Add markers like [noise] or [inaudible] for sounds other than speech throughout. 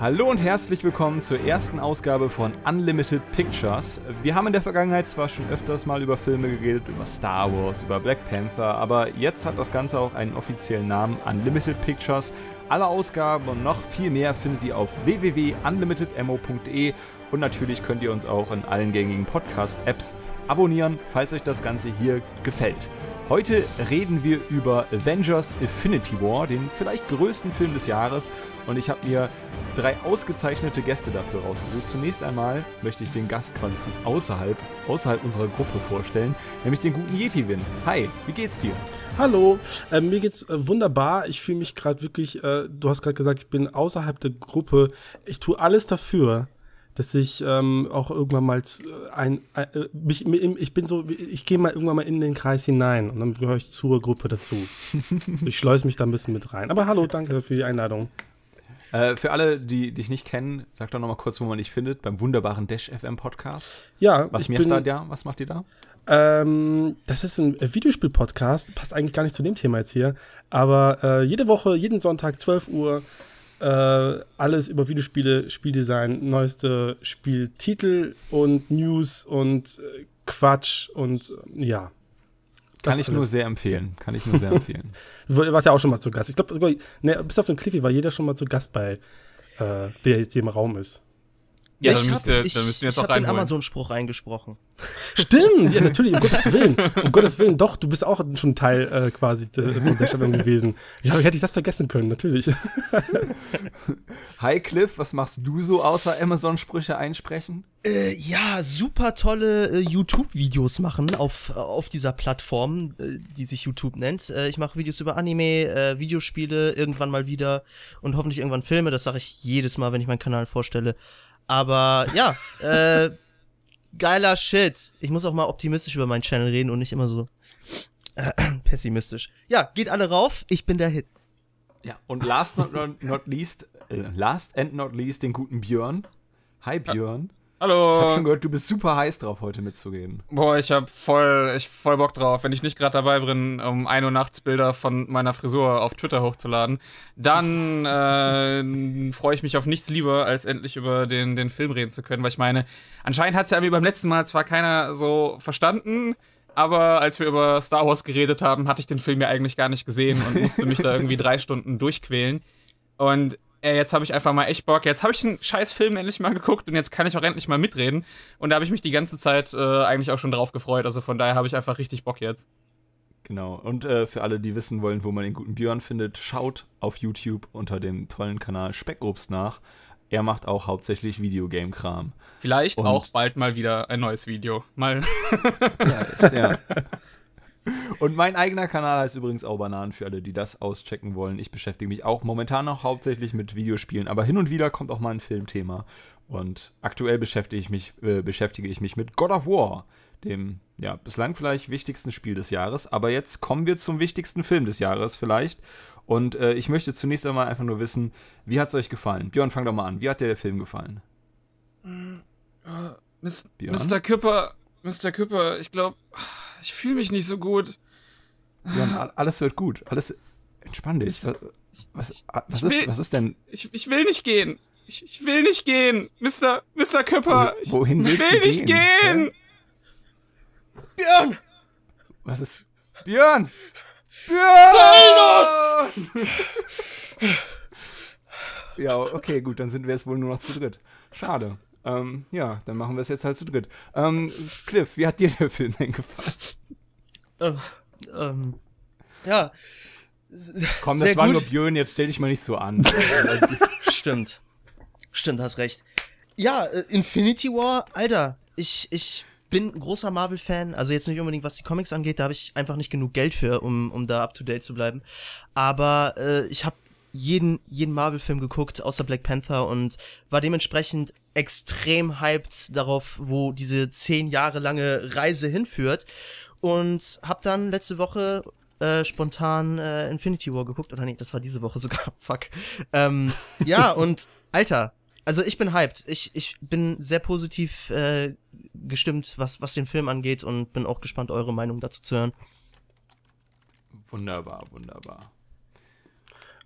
Hallo und herzlich willkommen zur ersten Ausgabe von Unlimited Pictures. Wir haben in der Vergangenheit zwar schon öfters mal über Filme geredet, über Star Wars, über Black Panther, aber jetzt hat das Ganze auch einen offiziellen Namen, Unlimited Pictures. Alle Ausgaben und noch viel mehr findet ihr auf www.unlimitedmo.de und natürlich könnt ihr uns auch in allen gängigen Podcast-Apps abonnieren, falls euch das Ganze hier gefällt. Heute reden wir über Avengers Infinity War, den vielleicht größten Film des Jahres und ich habe mir drei ausgezeichnete Gäste dafür rausgesucht. Zunächst einmal möchte ich den Gast quasi von außerhalb, außerhalb unserer Gruppe vorstellen, nämlich den guten Yeti-Win. Hi, wie geht's dir? Hallo, äh, mir geht's äh, wunderbar. Ich fühle mich gerade wirklich, äh, du hast gerade gesagt, ich bin außerhalb der Gruppe. Ich tue alles dafür, dass ich ähm, auch irgendwann mal äh, ein, ein äh, mich, ich bin so, ich gehe mal irgendwann mal in den Kreis hinein und dann gehöre ich zur Gruppe dazu. [laughs] ich schleuse mich da ein bisschen mit rein. Aber hallo, danke für die Einladung. Äh, für alle, die dich nicht kennen, sag doch noch mal kurz, wo man dich findet, beim wunderbaren Dash FM Podcast. Ja. Was macht da, ja? Was macht ihr da? Ähm, das ist ein äh, Videospiel-Podcast, passt eigentlich gar nicht zu dem Thema jetzt hier, aber äh, jede Woche, jeden Sonntag, 12 Uhr, äh, alles über Videospiele, Spieldesign, neueste Spieltitel und News und äh, Quatsch und ähm, ja, kann ich alles. nur sehr empfehlen. Kann ich nur sehr empfehlen. [laughs] du warst ja auch schon mal zu Gast. Ich glaube, ne, bis auf den Cliffy war jeder schon mal zu Gast bei, äh, der jetzt hier im Raum ist. Ja, dann, müsst ihr, dann müsst ihr jetzt auch reinholen. Ich habe Amazon-Spruch eingesprochen. Stimmt, ja natürlich, um [laughs] Gottes Willen. Um Gottes Willen, doch, du bist auch schon Teil äh, quasi der, der Stellung gewesen. Ja, hätte ich das vergessen können, natürlich. [laughs] Hi Cliff, was machst du so außer Amazon-Sprüche einsprechen? Äh, ja, super tolle äh, YouTube-Videos machen auf, auf dieser Plattform, äh, die sich YouTube nennt. Äh, ich mache Videos über Anime, äh, Videospiele, irgendwann mal wieder und hoffentlich irgendwann Filme. Das sage ich jedes Mal, wenn ich meinen Kanal vorstelle. Aber ja, [laughs] äh, geiler Shit. Ich muss auch mal optimistisch über meinen Channel reden und nicht immer so äh, [clears throat] pessimistisch. Ja, geht alle rauf, ich bin der Hit. Ja, und last not, not least, äh, last and not least den guten Björn. Hi Björn. Hallo. Ich habe schon gehört, du bist super heiß drauf, heute mitzugehen. Boah, ich habe voll, ich voll Bock drauf. Wenn ich nicht gerade dabei bin, um 1 Uhr nachts Bilder von meiner Frisur auf Twitter hochzuladen, dann [laughs] äh, freue ich mich auf nichts lieber, als endlich über den, den Film reden zu können. Weil ich meine, anscheinend hat es ja beim letzten Mal zwar keiner so verstanden, aber als wir über Star Wars geredet haben, hatte ich den Film ja eigentlich gar nicht gesehen und musste mich da irgendwie drei Stunden durchquälen. Und ey, äh, jetzt habe ich einfach mal echt Bock, jetzt habe ich einen scheiß Film endlich mal geguckt und jetzt kann ich auch endlich mal mitreden. Und da habe ich mich die ganze Zeit äh, eigentlich auch schon drauf gefreut. Also von daher habe ich einfach richtig Bock jetzt. Genau. Und äh, für alle, die wissen wollen, wo man den guten Björn findet, schaut auf YouTube unter dem tollen Kanal Speckobst nach. Er macht auch hauptsächlich Videogame-Kram. Vielleicht und auch bald mal wieder ein neues Video. Mal. [laughs] ja. ja. [laughs] Und mein eigener Kanal heißt übrigens Bananen für alle, die das auschecken wollen. Ich beschäftige mich auch momentan noch hauptsächlich mit Videospielen, aber hin und wieder kommt auch mal ein Filmthema. Und aktuell beschäftige ich mich, äh, beschäftige ich mich mit God of War, dem ja, bislang vielleicht wichtigsten Spiel des Jahres. Aber jetzt kommen wir zum wichtigsten Film des Jahres vielleicht. Und äh, ich möchte zunächst einmal einfach nur wissen, wie hat es euch gefallen? Björn, fang doch mal an. Wie hat dir der Film gefallen? Mm, äh, Mr. Kipper Mr. Küpper, ich glaube, ich fühle mich nicht so gut. Ja, alles wird gut. Alles. Entspann dich. Was, was, ah, was, will, ist, was ist, denn? Ich, ich, will nicht gehen. Ich, ich will nicht gehen. Mr. Mr. Küpper. Wo, wohin willst ich will du nicht gehen. gehen. Ja? Björn! Was ist. Björn! Björn! Solnos! ja, okay, gut, dann sind wir jetzt wohl nur noch zu dritt. Schade. Ähm, ja, dann machen wir es jetzt halt zu dritt. Ähm, Cliff, wie hat dir der Film denn gefallen? Ähm, ähm, ja. Komm, das war gut. nur Björn, jetzt stell dich mal nicht so an. [laughs] Stimmt. Stimmt, hast recht. Ja, äh, Infinity War, Alter, ich, ich bin ein großer Marvel-Fan, also jetzt nicht unbedingt was die Comics angeht, da habe ich einfach nicht genug Geld für, um, um da up to date zu bleiben. Aber äh, ich habe jeden, jeden Marvel-Film geguckt, außer Black Panther und war dementsprechend extrem hyped darauf, wo diese zehn Jahre lange Reise hinführt. Und hab dann letzte Woche äh, spontan äh, Infinity War geguckt. Oder nee, das war diese Woche [laughs] sogar. Fuck. Ähm, [laughs] ja, und Alter, also ich bin hyped. Ich, ich bin sehr positiv äh, gestimmt, was, was den Film angeht und bin auch gespannt, eure Meinung dazu zu hören. Wunderbar, wunderbar.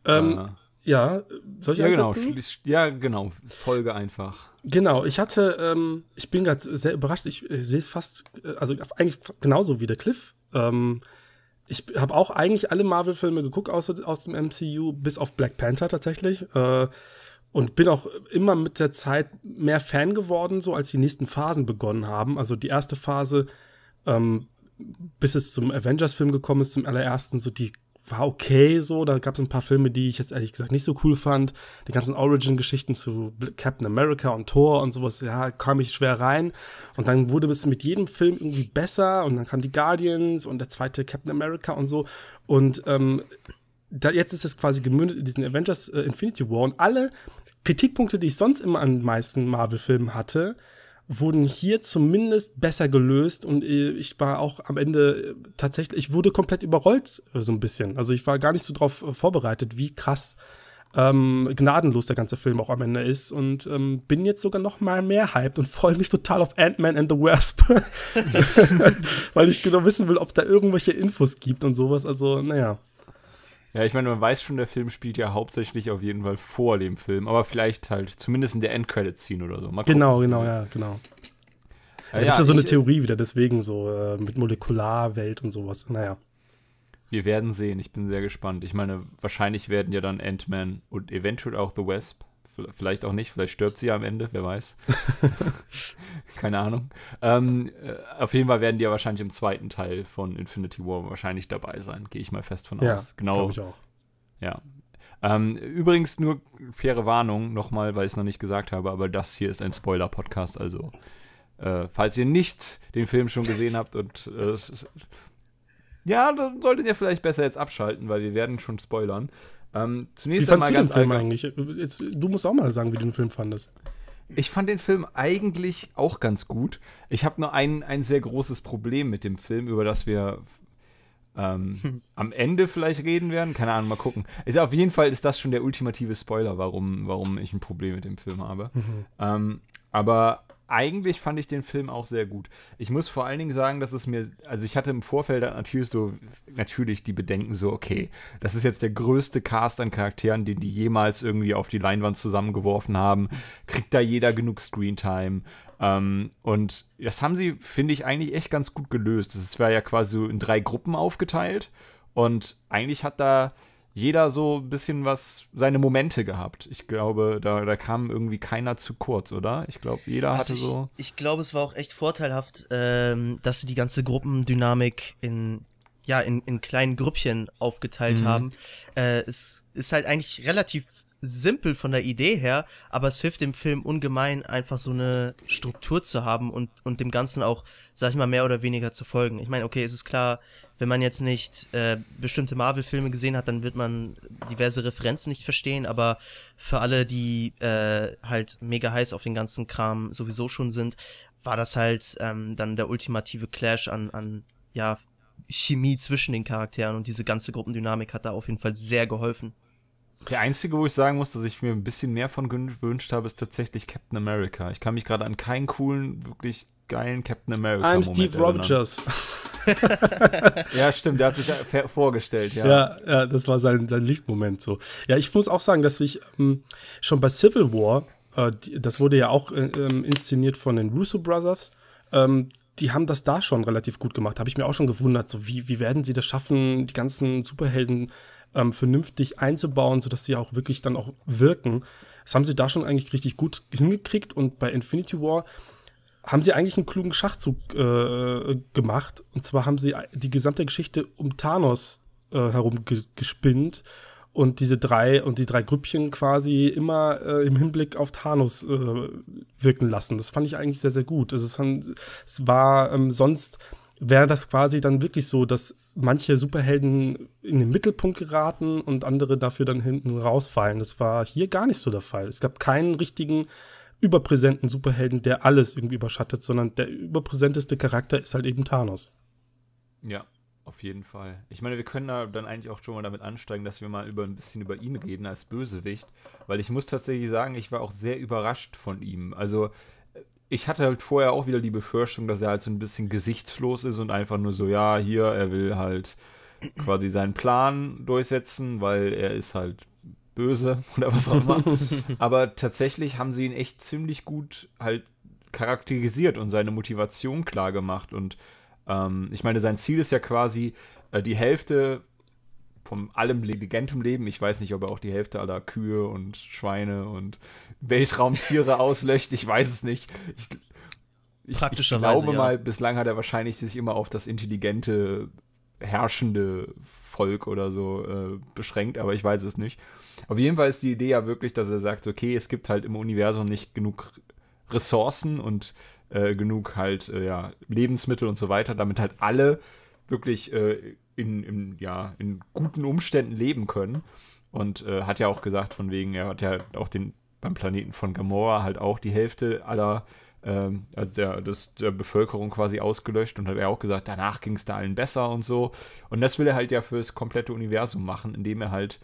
Ähm, ah. Ja, soll ich ja, genau. ja, genau. Folge einfach. Genau, ich hatte, ähm, ich bin gerade sehr überrascht. Ich, ich äh, sehe es fast, äh, also eigentlich genauso wie der Cliff. Ähm, ich habe auch eigentlich alle Marvel-Filme geguckt aus, aus dem MCU, bis auf Black Panther tatsächlich. Äh, und bin auch immer mit der Zeit mehr Fan geworden, so als die nächsten Phasen begonnen haben. Also die erste Phase, ähm, bis es zum Avengers-Film gekommen ist, zum allerersten, so die war okay so. Da gab es ein paar Filme, die ich jetzt ehrlich gesagt nicht so cool fand. Die ganzen Origin-Geschichten zu Captain America und Thor und sowas, ja, kam ich schwer rein. Und dann wurde es mit jedem Film irgendwie besser. Und dann kamen die Guardians und der zweite Captain America und so. Und ähm, da, jetzt ist es quasi gemündet in diesen Avengers äh, Infinity War. Und alle Kritikpunkte, die ich sonst immer an den meisten Marvel-Filmen hatte, wurden hier zumindest besser gelöst und äh, ich war auch am Ende äh, tatsächlich, ich wurde komplett überrollt äh, so ein bisschen. Also ich war gar nicht so drauf vorbereitet, wie krass ähm, gnadenlos der ganze Film auch am Ende ist und ähm, bin jetzt sogar noch mal mehr hyped und [laughs] freue mich total auf Ant-Man and the Wasp, [laughs] [laughs] weil ich genau wissen will, ob es da irgendwelche Infos gibt und sowas. Also naja, ja, ich meine, man weiß schon, der Film spielt ja hauptsächlich auf jeden Fall vor dem Film, aber vielleicht halt zumindest in der Endcredit-Scene oder so. genau, genau, ja, genau. Ja, da gibt es ja so eine äh, Theorie wieder, deswegen so äh, mit Molekularwelt und sowas. Naja. Wir werden sehen, ich bin sehr gespannt. Ich meine, wahrscheinlich werden ja dann Ant-Man und eventuell auch The Wasp Vielleicht auch nicht, vielleicht stirbt sie am Ende, wer weiß. [laughs] [laughs] Keine Ahnung. Ähm, äh, auf jeden Fall werden die ja wahrscheinlich im zweiten Teil von Infinity War wahrscheinlich dabei sein, gehe ich mal fest von ja, aus. Genau. Ich auch. Ja. Ähm, übrigens nur faire Warnung nochmal, weil ich es noch nicht gesagt habe, aber das hier ist ein Spoiler-Podcast, also äh, falls ihr nicht den Film schon gesehen habt und äh, ja, dann solltet ihr vielleicht besser jetzt abschalten, weil wir werden schon spoilern. Ähm, zunächst wie einmal ganz den Film eigentlich? Jetzt, du musst auch mal sagen, wie du den Film fandest. Ich fand den Film eigentlich auch ganz gut. Ich habe nur ein, ein sehr großes Problem mit dem Film, über das wir ähm, hm. am Ende vielleicht reden werden. Keine Ahnung, mal gucken. Ist, auf jeden Fall ist das schon der ultimative Spoiler, warum, warum ich ein Problem mit dem Film habe. Mhm. Ähm, aber eigentlich fand ich den Film auch sehr gut. Ich muss vor allen Dingen sagen, dass es mir, also ich hatte im Vorfeld natürlich so, natürlich die Bedenken so, okay, das ist jetzt der größte Cast an Charakteren, den die jemals irgendwie auf die Leinwand zusammengeworfen haben. Kriegt da jeder genug Screentime? Ähm, und das haben sie, finde ich, eigentlich echt ganz gut gelöst. Es war ja quasi so in drei Gruppen aufgeteilt und eigentlich hat da jeder so ein bisschen was, seine Momente gehabt. Ich glaube, da, da kam irgendwie keiner zu kurz, oder? Ich glaube, jeder also hatte ich, so. Ich glaube, es war auch echt vorteilhaft, ähm, dass sie die ganze Gruppendynamik in, ja, in, in kleinen Grüppchen aufgeteilt mhm. haben. Äh, es ist halt eigentlich relativ simpel von der Idee her, aber es hilft dem Film ungemein, einfach so eine Struktur zu haben und, und dem Ganzen auch, sag ich mal, mehr oder weniger zu folgen. Ich meine, okay, es ist klar, wenn man jetzt nicht äh, bestimmte Marvel-Filme gesehen hat, dann wird man diverse Referenzen nicht verstehen, aber für alle, die äh, halt mega heiß auf den ganzen Kram sowieso schon sind, war das halt ähm, dann der ultimative Clash an, an ja, Chemie zwischen den Charakteren und diese ganze Gruppendynamik hat da auf jeden Fall sehr geholfen. Der einzige, wo ich sagen muss, dass ich mir ein bisschen mehr von gewünscht habe, ist tatsächlich Captain America. Ich kann mich gerade an keinen coolen, wirklich geilen Captain America. I'm Steve Rogers. [laughs] ja, stimmt, der hat sich vorgestellt, ja. Ja, ja das war sein, sein Lichtmoment so. Ja, ich muss auch sagen, dass ich ähm, schon bei Civil War, äh, die, das wurde ja auch äh, ähm, inszeniert von den Russo Brothers, ähm, die haben das da schon relativ gut gemacht. Habe ich mir auch schon gewundert, so wie, wie werden sie das schaffen, die ganzen Superhelden ähm, vernünftig einzubauen, sodass sie auch wirklich dann auch wirken. Das haben sie da schon eigentlich richtig gut hingekriegt und bei Infinity War haben sie eigentlich einen klugen Schachzug äh, gemacht. Und zwar haben sie die gesamte Geschichte um Thanos äh, herum ge gespinnt und diese drei und die drei Grüppchen quasi immer äh, im Hinblick auf Thanos äh, wirken lassen. Das fand ich eigentlich sehr, sehr gut. Also es, haben, es war ähm, sonst wäre das quasi dann wirklich so, dass manche Superhelden in den Mittelpunkt geraten und andere dafür dann hinten rausfallen. Das war hier gar nicht so der Fall. Es gab keinen richtigen überpräsenten Superhelden, der alles irgendwie überschattet, sondern der überpräsenteste Charakter ist halt eben Thanos. Ja, auf jeden Fall. Ich meine, wir können da dann eigentlich auch schon mal damit ansteigen, dass wir mal über ein bisschen über ihn reden als Bösewicht, weil ich muss tatsächlich sagen, ich war auch sehr überrascht von ihm. Also ich hatte halt vorher auch wieder die Befürchtung, dass er halt so ein bisschen gesichtslos ist und einfach nur so, ja, hier, er will halt quasi seinen Plan durchsetzen, weil er ist halt böse [laughs] oder was auch immer. [laughs] Aber tatsächlich haben sie ihn echt ziemlich gut halt charakterisiert und seine Motivation klar gemacht. Und ähm, ich meine, sein Ziel ist ja quasi äh, die Hälfte von allem legendem Leben. Ich weiß nicht, ob er auch die Hälfte aller Kühe und Schweine und Weltraumtiere [laughs] auslöscht. Ich weiß es nicht. Ich, ich, ich glaube ja. mal, bislang hat er wahrscheinlich sich immer auf das intelligente, herrschende Volk oder so äh, beschränkt, aber ich weiß es nicht. Auf jeden Fall ist die Idee ja wirklich, dass er sagt, okay, es gibt halt im Universum nicht genug Ressourcen und äh, genug halt äh, ja, Lebensmittel und so weiter, damit halt alle wirklich äh, in, in, ja, in guten Umständen leben können. Und äh, hat ja auch gesagt, von wegen, er hat ja auch den beim Planeten von Gamora halt auch die Hälfte aller ähm, also der, das, der Bevölkerung quasi ausgelöscht und hat er auch gesagt, danach ging es da allen besser und so. Und das will er halt ja fürs komplette Universum machen, indem er halt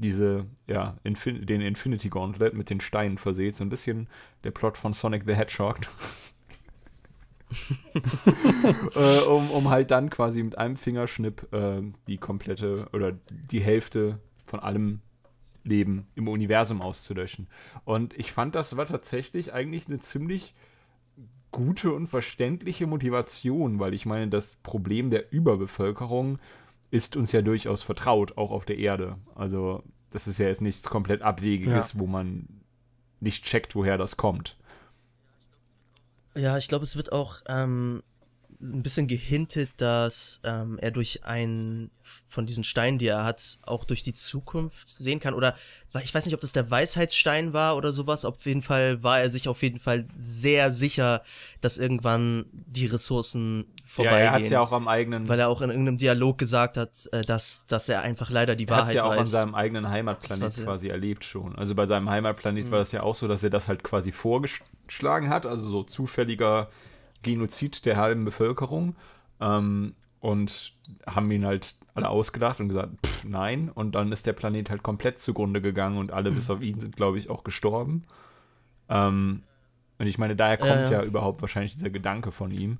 diese, ja, Infin den Infinity Gauntlet mit den Steinen verseht. So ein bisschen der Plot von Sonic the Hedgehog. [laughs] äh, um, um halt dann quasi mit einem Fingerschnipp äh, die komplette oder die Hälfte von allem Leben im Universum auszulöschen. Und ich fand, das war tatsächlich eigentlich eine ziemlich gute und verständliche Motivation, weil ich meine, das Problem der Überbevölkerung ist uns ja durchaus vertraut, auch auf der Erde. Also das ist ja jetzt nichts komplett Abwegiges, ja. wo man nicht checkt, woher das kommt. Ja, ich glaube, es wird auch ähm, ein bisschen gehintet, dass ähm, er durch einen von diesen Steinen, die er hat, auch durch die Zukunft sehen kann. Oder ich weiß nicht, ob das der Weisheitsstein war oder sowas. Auf jeden Fall war er sich auf jeden Fall sehr sicher, dass irgendwann die Ressourcen vorbeigehen. Ja, er hat ja auch am eigenen. Weil er auch in irgendeinem Dialog gesagt hat, äh, dass, dass er einfach leider die er Wahrheit weiß. Er hat ja auch an seinem eigenen Heimatplanet quasi erlebt schon. Also bei seinem Heimatplanet mhm. war das ja auch so, dass er das halt quasi vorgeschlagen hat. Also so zufälliger Genozid der halben Bevölkerung ähm, und haben ihn halt alle ausgedacht und gesagt, pff, nein. Und dann ist der Planet halt komplett zugrunde gegangen und alle mhm. bis auf ihn sind, glaube ich, auch gestorben. Ähm, und ich meine, daher kommt äh, ja überhaupt wahrscheinlich dieser Gedanke von ihm.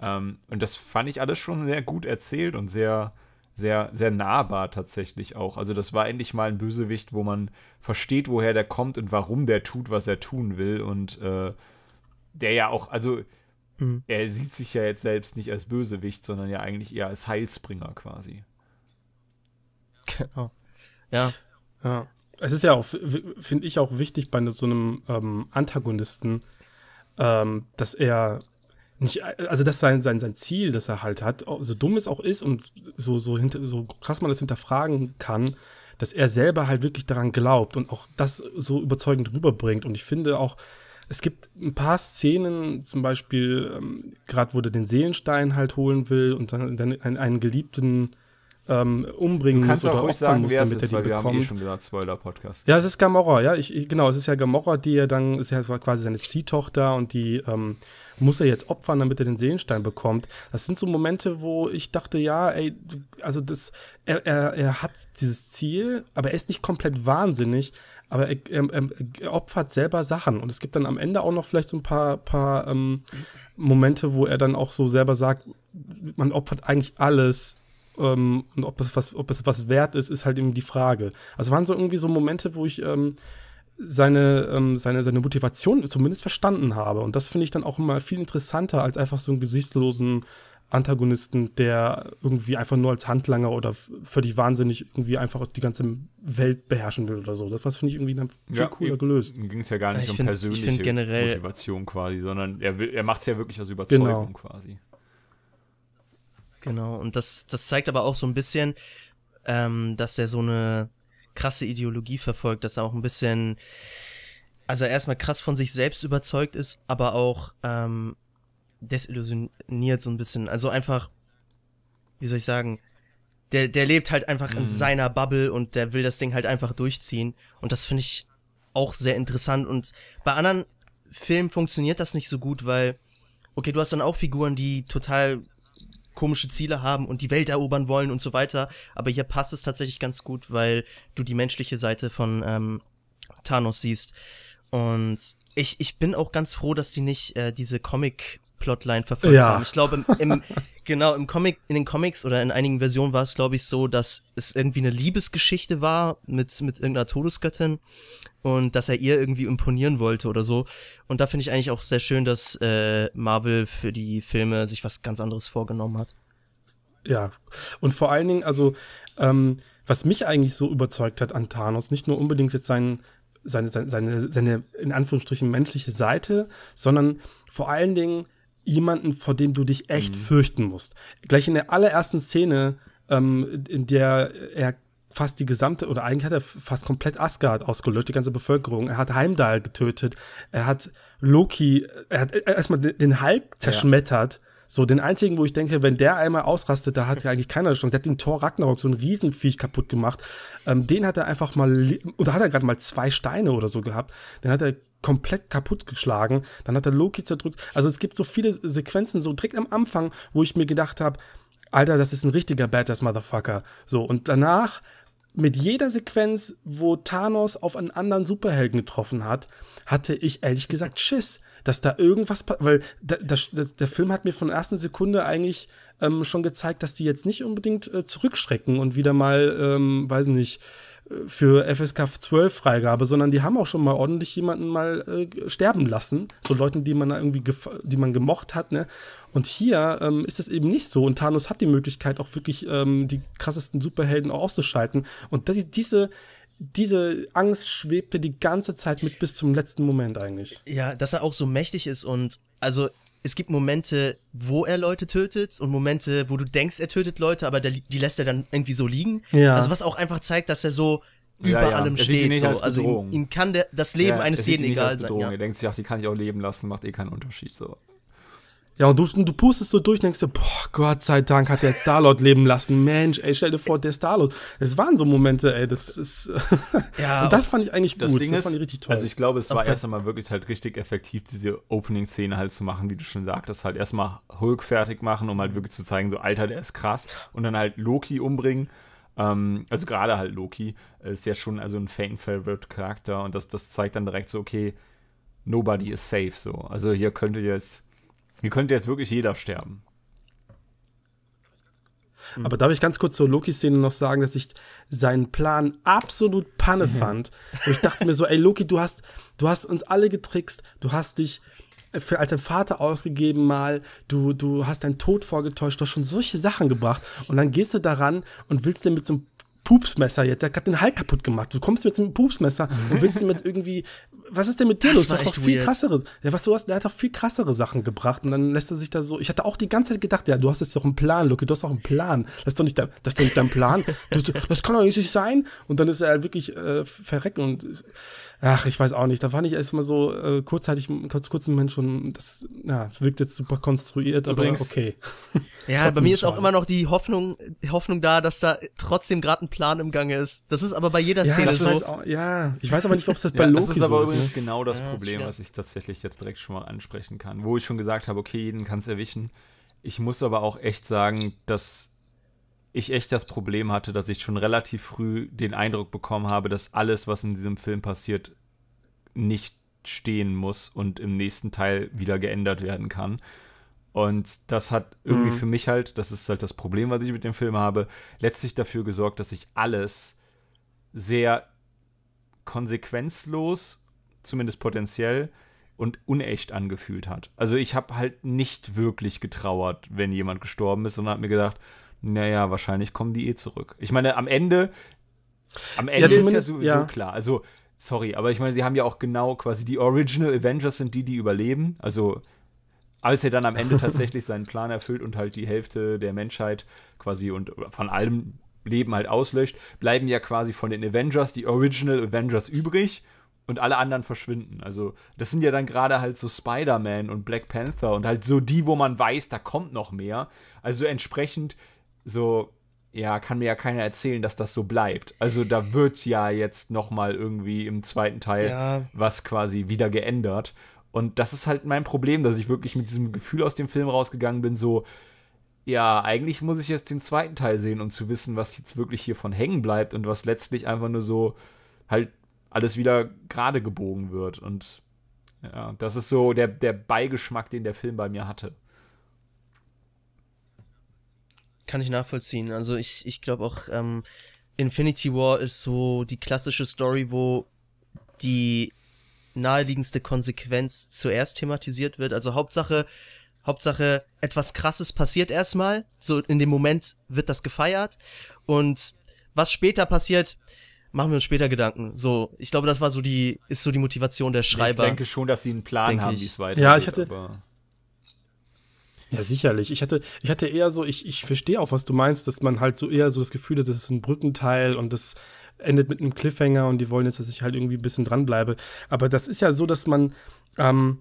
Ähm, und das fand ich alles schon sehr gut erzählt und sehr, sehr, sehr nahbar tatsächlich auch. Also das war endlich mal ein Bösewicht, wo man versteht, woher der kommt und warum der tut, was er tun will. Und äh, der ja auch, also Mhm. Er sieht sich ja jetzt selbst nicht als Bösewicht, sondern ja eigentlich eher als Heilsbringer quasi. Genau. Ja. Ja. Es ist ja auch, finde ich, auch wichtig bei so einem ähm, Antagonisten, ähm, dass er nicht, also dass sein, sein, sein Ziel, das er halt hat, so dumm es auch ist und so, so, hinter, so krass man das hinterfragen kann, dass er selber halt wirklich daran glaubt und auch das so überzeugend rüberbringt. Und ich finde auch, es gibt ein paar Szenen, zum Beispiel, ähm, gerade wo der den Seelenstein halt holen will und dann, dann einen, einen Geliebten ähm, umbringen muss oder opfern sagen, muss, damit ist, er die bekommt. Eh schon gesagt, Spoiler-Podcast. Ja, es ist Gamora, ja. Ich, ich, genau, es ist ja Gamora, die er dann, ist ja quasi seine Ziehtochter und die ähm, muss er jetzt opfern, damit er den Seelenstein bekommt. Das sind so Momente, wo ich dachte, ja, ey, also das, er, er, er hat dieses Ziel, aber er ist nicht komplett wahnsinnig aber er, er, er, opfert selber Sachen. Und es gibt dann am Ende auch noch vielleicht so ein paar, paar ähm, Momente, wo er dann auch so selber sagt, man opfert eigentlich alles. Ähm, und ob es, was, ob es was wert ist, ist halt eben die Frage. Also waren so irgendwie so Momente, wo ich ähm, seine, ähm, seine, seine Motivation zumindest verstanden habe. Und das finde ich dann auch immer viel interessanter als einfach so einen gesichtslosen Antagonisten, der irgendwie einfach nur als Handlanger oder für die wahnsinnig irgendwie einfach die ganze Welt beherrschen will oder so. Das finde ich irgendwie dann viel ja, cooler gelöst. Ging es ja gar nicht ich um find, persönliche generell, Motivation quasi, sondern er, er macht es ja wirklich aus Überzeugung genau. quasi. Genau, und das, das zeigt aber auch so ein bisschen, ähm, dass er so eine krasse Ideologie verfolgt, dass er auch ein bisschen, also erstmal krass von sich selbst überzeugt ist, aber auch ähm, desillusioniert so ein bisschen. Also einfach, wie soll ich sagen, der, der lebt halt einfach in mhm. seiner Bubble und der will das Ding halt einfach durchziehen. Und das finde ich auch sehr interessant. Und bei anderen Filmen funktioniert das nicht so gut, weil, okay, du hast dann auch Figuren, die total komische Ziele haben und die Welt erobern wollen und so weiter. Aber hier passt es tatsächlich ganz gut, weil du die menschliche Seite von ähm, Thanos siehst. Und ich, ich bin auch ganz froh, dass die nicht äh, diese Comic- Plotline verfolgt ja. haben. Ich glaube, im, im, [laughs] genau, im Comic, in den Comics oder in einigen Versionen war es, glaube ich, so, dass es irgendwie eine Liebesgeschichte war mit, mit irgendeiner Todesgöttin und dass er ihr irgendwie imponieren wollte oder so. Und da finde ich eigentlich auch sehr schön, dass äh, Marvel für die Filme sich was ganz anderes vorgenommen hat. Ja, und vor allen Dingen, also, ähm, was mich eigentlich so überzeugt hat an Thanos, nicht nur unbedingt jetzt sein, seine, seine, seine in Anführungsstrichen menschliche Seite, sondern vor allen Dingen jemanden, vor dem du dich echt mhm. fürchten musst. Gleich in der allerersten Szene, ähm, in der er fast die gesamte, oder eigentlich hat er fast komplett Asgard ausgelöscht, die ganze Bevölkerung. Er hat Heimdall getötet, er hat Loki, er hat erstmal den Hulk zerschmettert. Ja. So, den einzigen, wo ich denke, wenn der einmal ausrastet, da hat ja eigentlich keiner eine Chance. Der hat den Thor Ragnarok, so ein Riesenviech kaputt gemacht. Ähm, den hat er einfach mal, oder hat er gerade mal zwei Steine oder so gehabt. Den hat er komplett kaputtgeschlagen. Dann hat er Loki zerdrückt. Also es gibt so viele Sequenzen, so direkt am Anfang, wo ich mir gedacht habe, Alter, das ist ein richtiger Badass Motherfucker. So, und danach, mit jeder Sequenz, wo Thanos auf einen anderen Superhelden getroffen hat, hatte ich ehrlich gesagt Schiss, dass da irgendwas passiert. Weil das, das, der Film hat mir von der ersten Sekunde eigentlich ähm, schon gezeigt, dass die jetzt nicht unbedingt äh, zurückschrecken und wieder mal, ähm, weiß nicht, für FSK 12 Freigabe, sondern die haben auch schon mal ordentlich jemanden mal äh, sterben lassen, so Leuten, die man irgendwie die man gemocht hat, ne? Und hier ähm, ist es eben nicht so und Thanos hat die Möglichkeit auch wirklich ähm, die krassesten Superhelden auch auszuschalten und das, diese diese Angst schwebte die ganze Zeit mit bis zum letzten Moment eigentlich. Ja, dass er auch so mächtig ist und also es gibt Momente, wo er Leute tötet und Momente, wo du denkst, er tötet Leute, aber der, die lässt er dann irgendwie so liegen. Ja. Also was auch einfach zeigt, dass er so über ja, ja. allem er steht. So. Als also ihm, ihm, kann der, das Leben eines jeden egal sein. Ja. Er denkt sich, ach, die kann ich auch leben lassen, macht eh keinen Unterschied. So. Ja, und du, du pustest so durch und denkst dir, boah, Gott sei Dank hat der Starlord leben lassen. Mensch, ey, stell dir vor, der Starlord. Es waren so Momente, ey, das ist. [laughs] ja, und das fand ich eigentlich gut. Das, Ding das ist, fand ich richtig toll. Also, ich glaube, es war okay. erst einmal wirklich halt richtig effektiv, diese Opening-Szene halt zu machen, wie du schon sagtest. Halt erstmal Hulk fertig machen, um halt wirklich zu zeigen, so, Alter, der ist krass. Und dann halt Loki umbringen ähm, also gerade halt Loki ist ja schon also ein Fan-Favorite-Charakter und das, das zeigt dann direkt so, okay, nobody is safe so. Also hier könnte jetzt hier könnte jetzt wirklich jeder sterben. Mhm. Aber darf ich ganz kurz zur Loki-Szene noch sagen, dass ich seinen Plan absolut Panne mhm. fand. Und ich dachte mir so, ey Loki, du hast, du hast uns alle getrickst, du hast dich für, als dein Vater ausgegeben mal, du, du hast deinen Tod vorgetäuscht, du hast schon solche Sachen gebracht und dann gehst du daran und willst dir mit so einem Pupsmesser jetzt, der hat gerade den Hals kaputt gemacht. Du kommst mit so einem Pupsmesser und willst ihm jetzt [laughs] irgendwie was ist denn mit dir das los? Das war doch viel weird. krasseres. Ja, was du hast, der hat doch viel krassere Sachen gebracht und dann lässt er sich da so. Ich hatte auch die ganze Zeit gedacht, ja, du hast jetzt doch einen Plan, Luke, du hast doch einen Plan. Das ist doch nicht, de, das ist doch nicht dein Plan. [laughs] das, das, kann doch nicht sein. Und dann ist er halt wirklich äh, verreckt und ach, ich weiß auch nicht, da fand ich erstmal so äh, kurzzeitig, kurz, kurz im Moment schon, das ja, wirkt jetzt super konstruiert, Übrigens, aber okay. [laughs] Ja, bei mir ist auch immer noch die Hoffnung, Hoffnung da, dass da trotzdem gerade ein Plan im Gange ist. Das ist aber bei jeder ja, Szene so. Auch, ja, ich weiß aber nicht, ob es das [laughs] ja, bei Loki ist. Das ist aber so übrigens ist, ne? genau das ja, Problem, was ich tatsächlich jetzt direkt schon mal ansprechen kann. Wo ich schon gesagt habe, okay, jeden kann es erwischen. Ich muss aber auch echt sagen, dass ich echt das Problem hatte, dass ich schon relativ früh den Eindruck bekommen habe, dass alles, was in diesem Film passiert, nicht stehen muss und im nächsten Teil wieder geändert werden kann. Und das hat irgendwie mhm. für mich halt, das ist halt das Problem, was ich mit dem Film habe, letztlich dafür gesorgt, dass ich alles sehr konsequenzlos, zumindest potenziell, und unecht angefühlt hat. Also ich habe halt nicht wirklich getrauert, wenn jemand gestorben ist, sondern habe mir gedacht, naja, wahrscheinlich kommen die eh zurück. Ich meine, am Ende, am Ende ja, ist ja sowieso ja. klar. Also, sorry, aber ich meine, sie haben ja auch genau quasi die Original Avengers sind die, die überleben. Also, als er dann am Ende [laughs] tatsächlich seinen Plan erfüllt und halt die Hälfte der Menschheit quasi und von allem Leben halt auslöscht, bleiben ja quasi von den Avengers die Original Avengers übrig und alle anderen verschwinden. Also, das sind ja dann gerade halt so Spider-Man und Black Panther und halt so die, wo man weiß, da kommt noch mehr. Also entsprechend so, ja, kann mir ja keiner erzählen, dass das so bleibt. Also da wird ja jetzt noch mal irgendwie im zweiten Teil ja. was quasi wieder geändert. Und das ist halt mein Problem, dass ich wirklich mit diesem Gefühl aus dem Film rausgegangen bin, so, ja, eigentlich muss ich jetzt den zweiten Teil sehen, um zu wissen, was jetzt wirklich hiervon hängen bleibt und was letztlich einfach nur so halt alles wieder gerade gebogen wird. Und ja, das ist so der, der Beigeschmack, den der Film bei mir hatte kann ich nachvollziehen. Also ich, ich glaube auch, ähm, Infinity War ist so die klassische Story, wo die naheliegendste Konsequenz zuerst thematisiert wird. Also Hauptsache, Hauptsache, etwas krasses passiert erstmal. So in dem Moment wird das gefeiert. Und was später passiert, machen wir uns später Gedanken. So, ich glaube, das war so die, ist so die Motivation der Schreiber. Ich denke schon, dass sie einen Plan haben, wie es weitergeht. Ja, ich hatte, ja, sicherlich. Ich hatte, ich hatte eher so, ich, ich verstehe auch, was du meinst, dass man halt so eher so das Gefühl hat, das ist ein Brückenteil und das endet mit einem Cliffhanger und die wollen jetzt, dass ich halt irgendwie ein bisschen dranbleibe. Aber das ist ja so, dass man, ähm,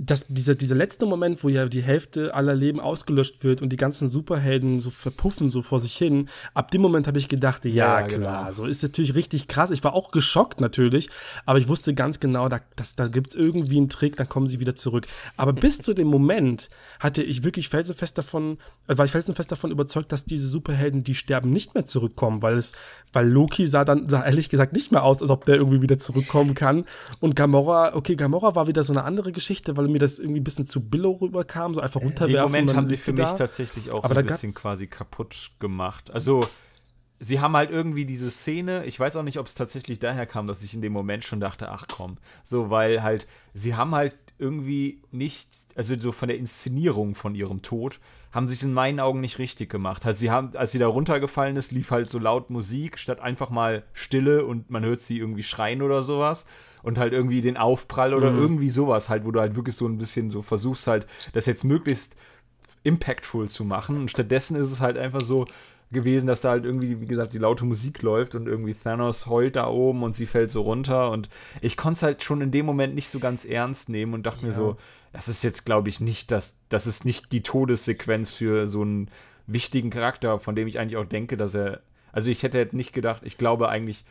das, dieser, dieser letzte Moment, wo ja die Hälfte aller Leben ausgelöscht wird und die ganzen Superhelden so verpuffen, so vor sich hin, ab dem Moment habe ich gedacht, ja, ja klar, genau. so ist natürlich richtig krass. Ich war auch geschockt natürlich, aber ich wusste ganz genau, da, da gibt es irgendwie einen Trick, dann kommen sie wieder zurück. Aber bis zu dem Moment hatte ich wirklich felsenfest davon, äh, war ich felsenfest davon überzeugt, dass diese Superhelden, die sterben, nicht mehr zurückkommen, weil es, weil Loki sah dann sah ehrlich gesagt nicht mehr aus, als ob der irgendwie wieder zurückkommen kann. Und Gamora, okay, Gamora war wieder so eine andere Geschichte, weil weil mir das irgendwie ein bisschen zu billow rüberkam, so einfach äh, runterwerfen. Den Moment haben sie für mich tatsächlich auch Aber so ein bisschen quasi kaputt gemacht. Also sie haben halt irgendwie diese Szene, ich weiß auch nicht, ob es tatsächlich daher kam, dass ich in dem Moment schon dachte, ach komm, so weil halt sie haben halt irgendwie nicht, also so von der Inszenierung von ihrem Tod haben sich in meinen Augen nicht richtig gemacht. Halt sie haben, als sie da runtergefallen ist, lief halt so laut Musik statt einfach mal Stille und man hört sie irgendwie schreien oder sowas und halt irgendwie den Aufprall oder mhm. irgendwie sowas halt, wo du halt wirklich so ein bisschen so versuchst halt, das jetzt möglichst impactful zu machen. Und stattdessen ist es halt einfach so gewesen, dass da halt irgendwie, wie gesagt, die laute Musik läuft und irgendwie Thanos heult da oben und sie fällt so runter. Und ich konnte es halt schon in dem Moment nicht so ganz ernst nehmen und dachte ja. mir so, das ist jetzt, glaube ich, nicht das, das ist nicht die Todessequenz für so einen wichtigen Charakter, von dem ich eigentlich auch denke, dass er. Also ich hätte halt nicht gedacht, ich glaube eigentlich,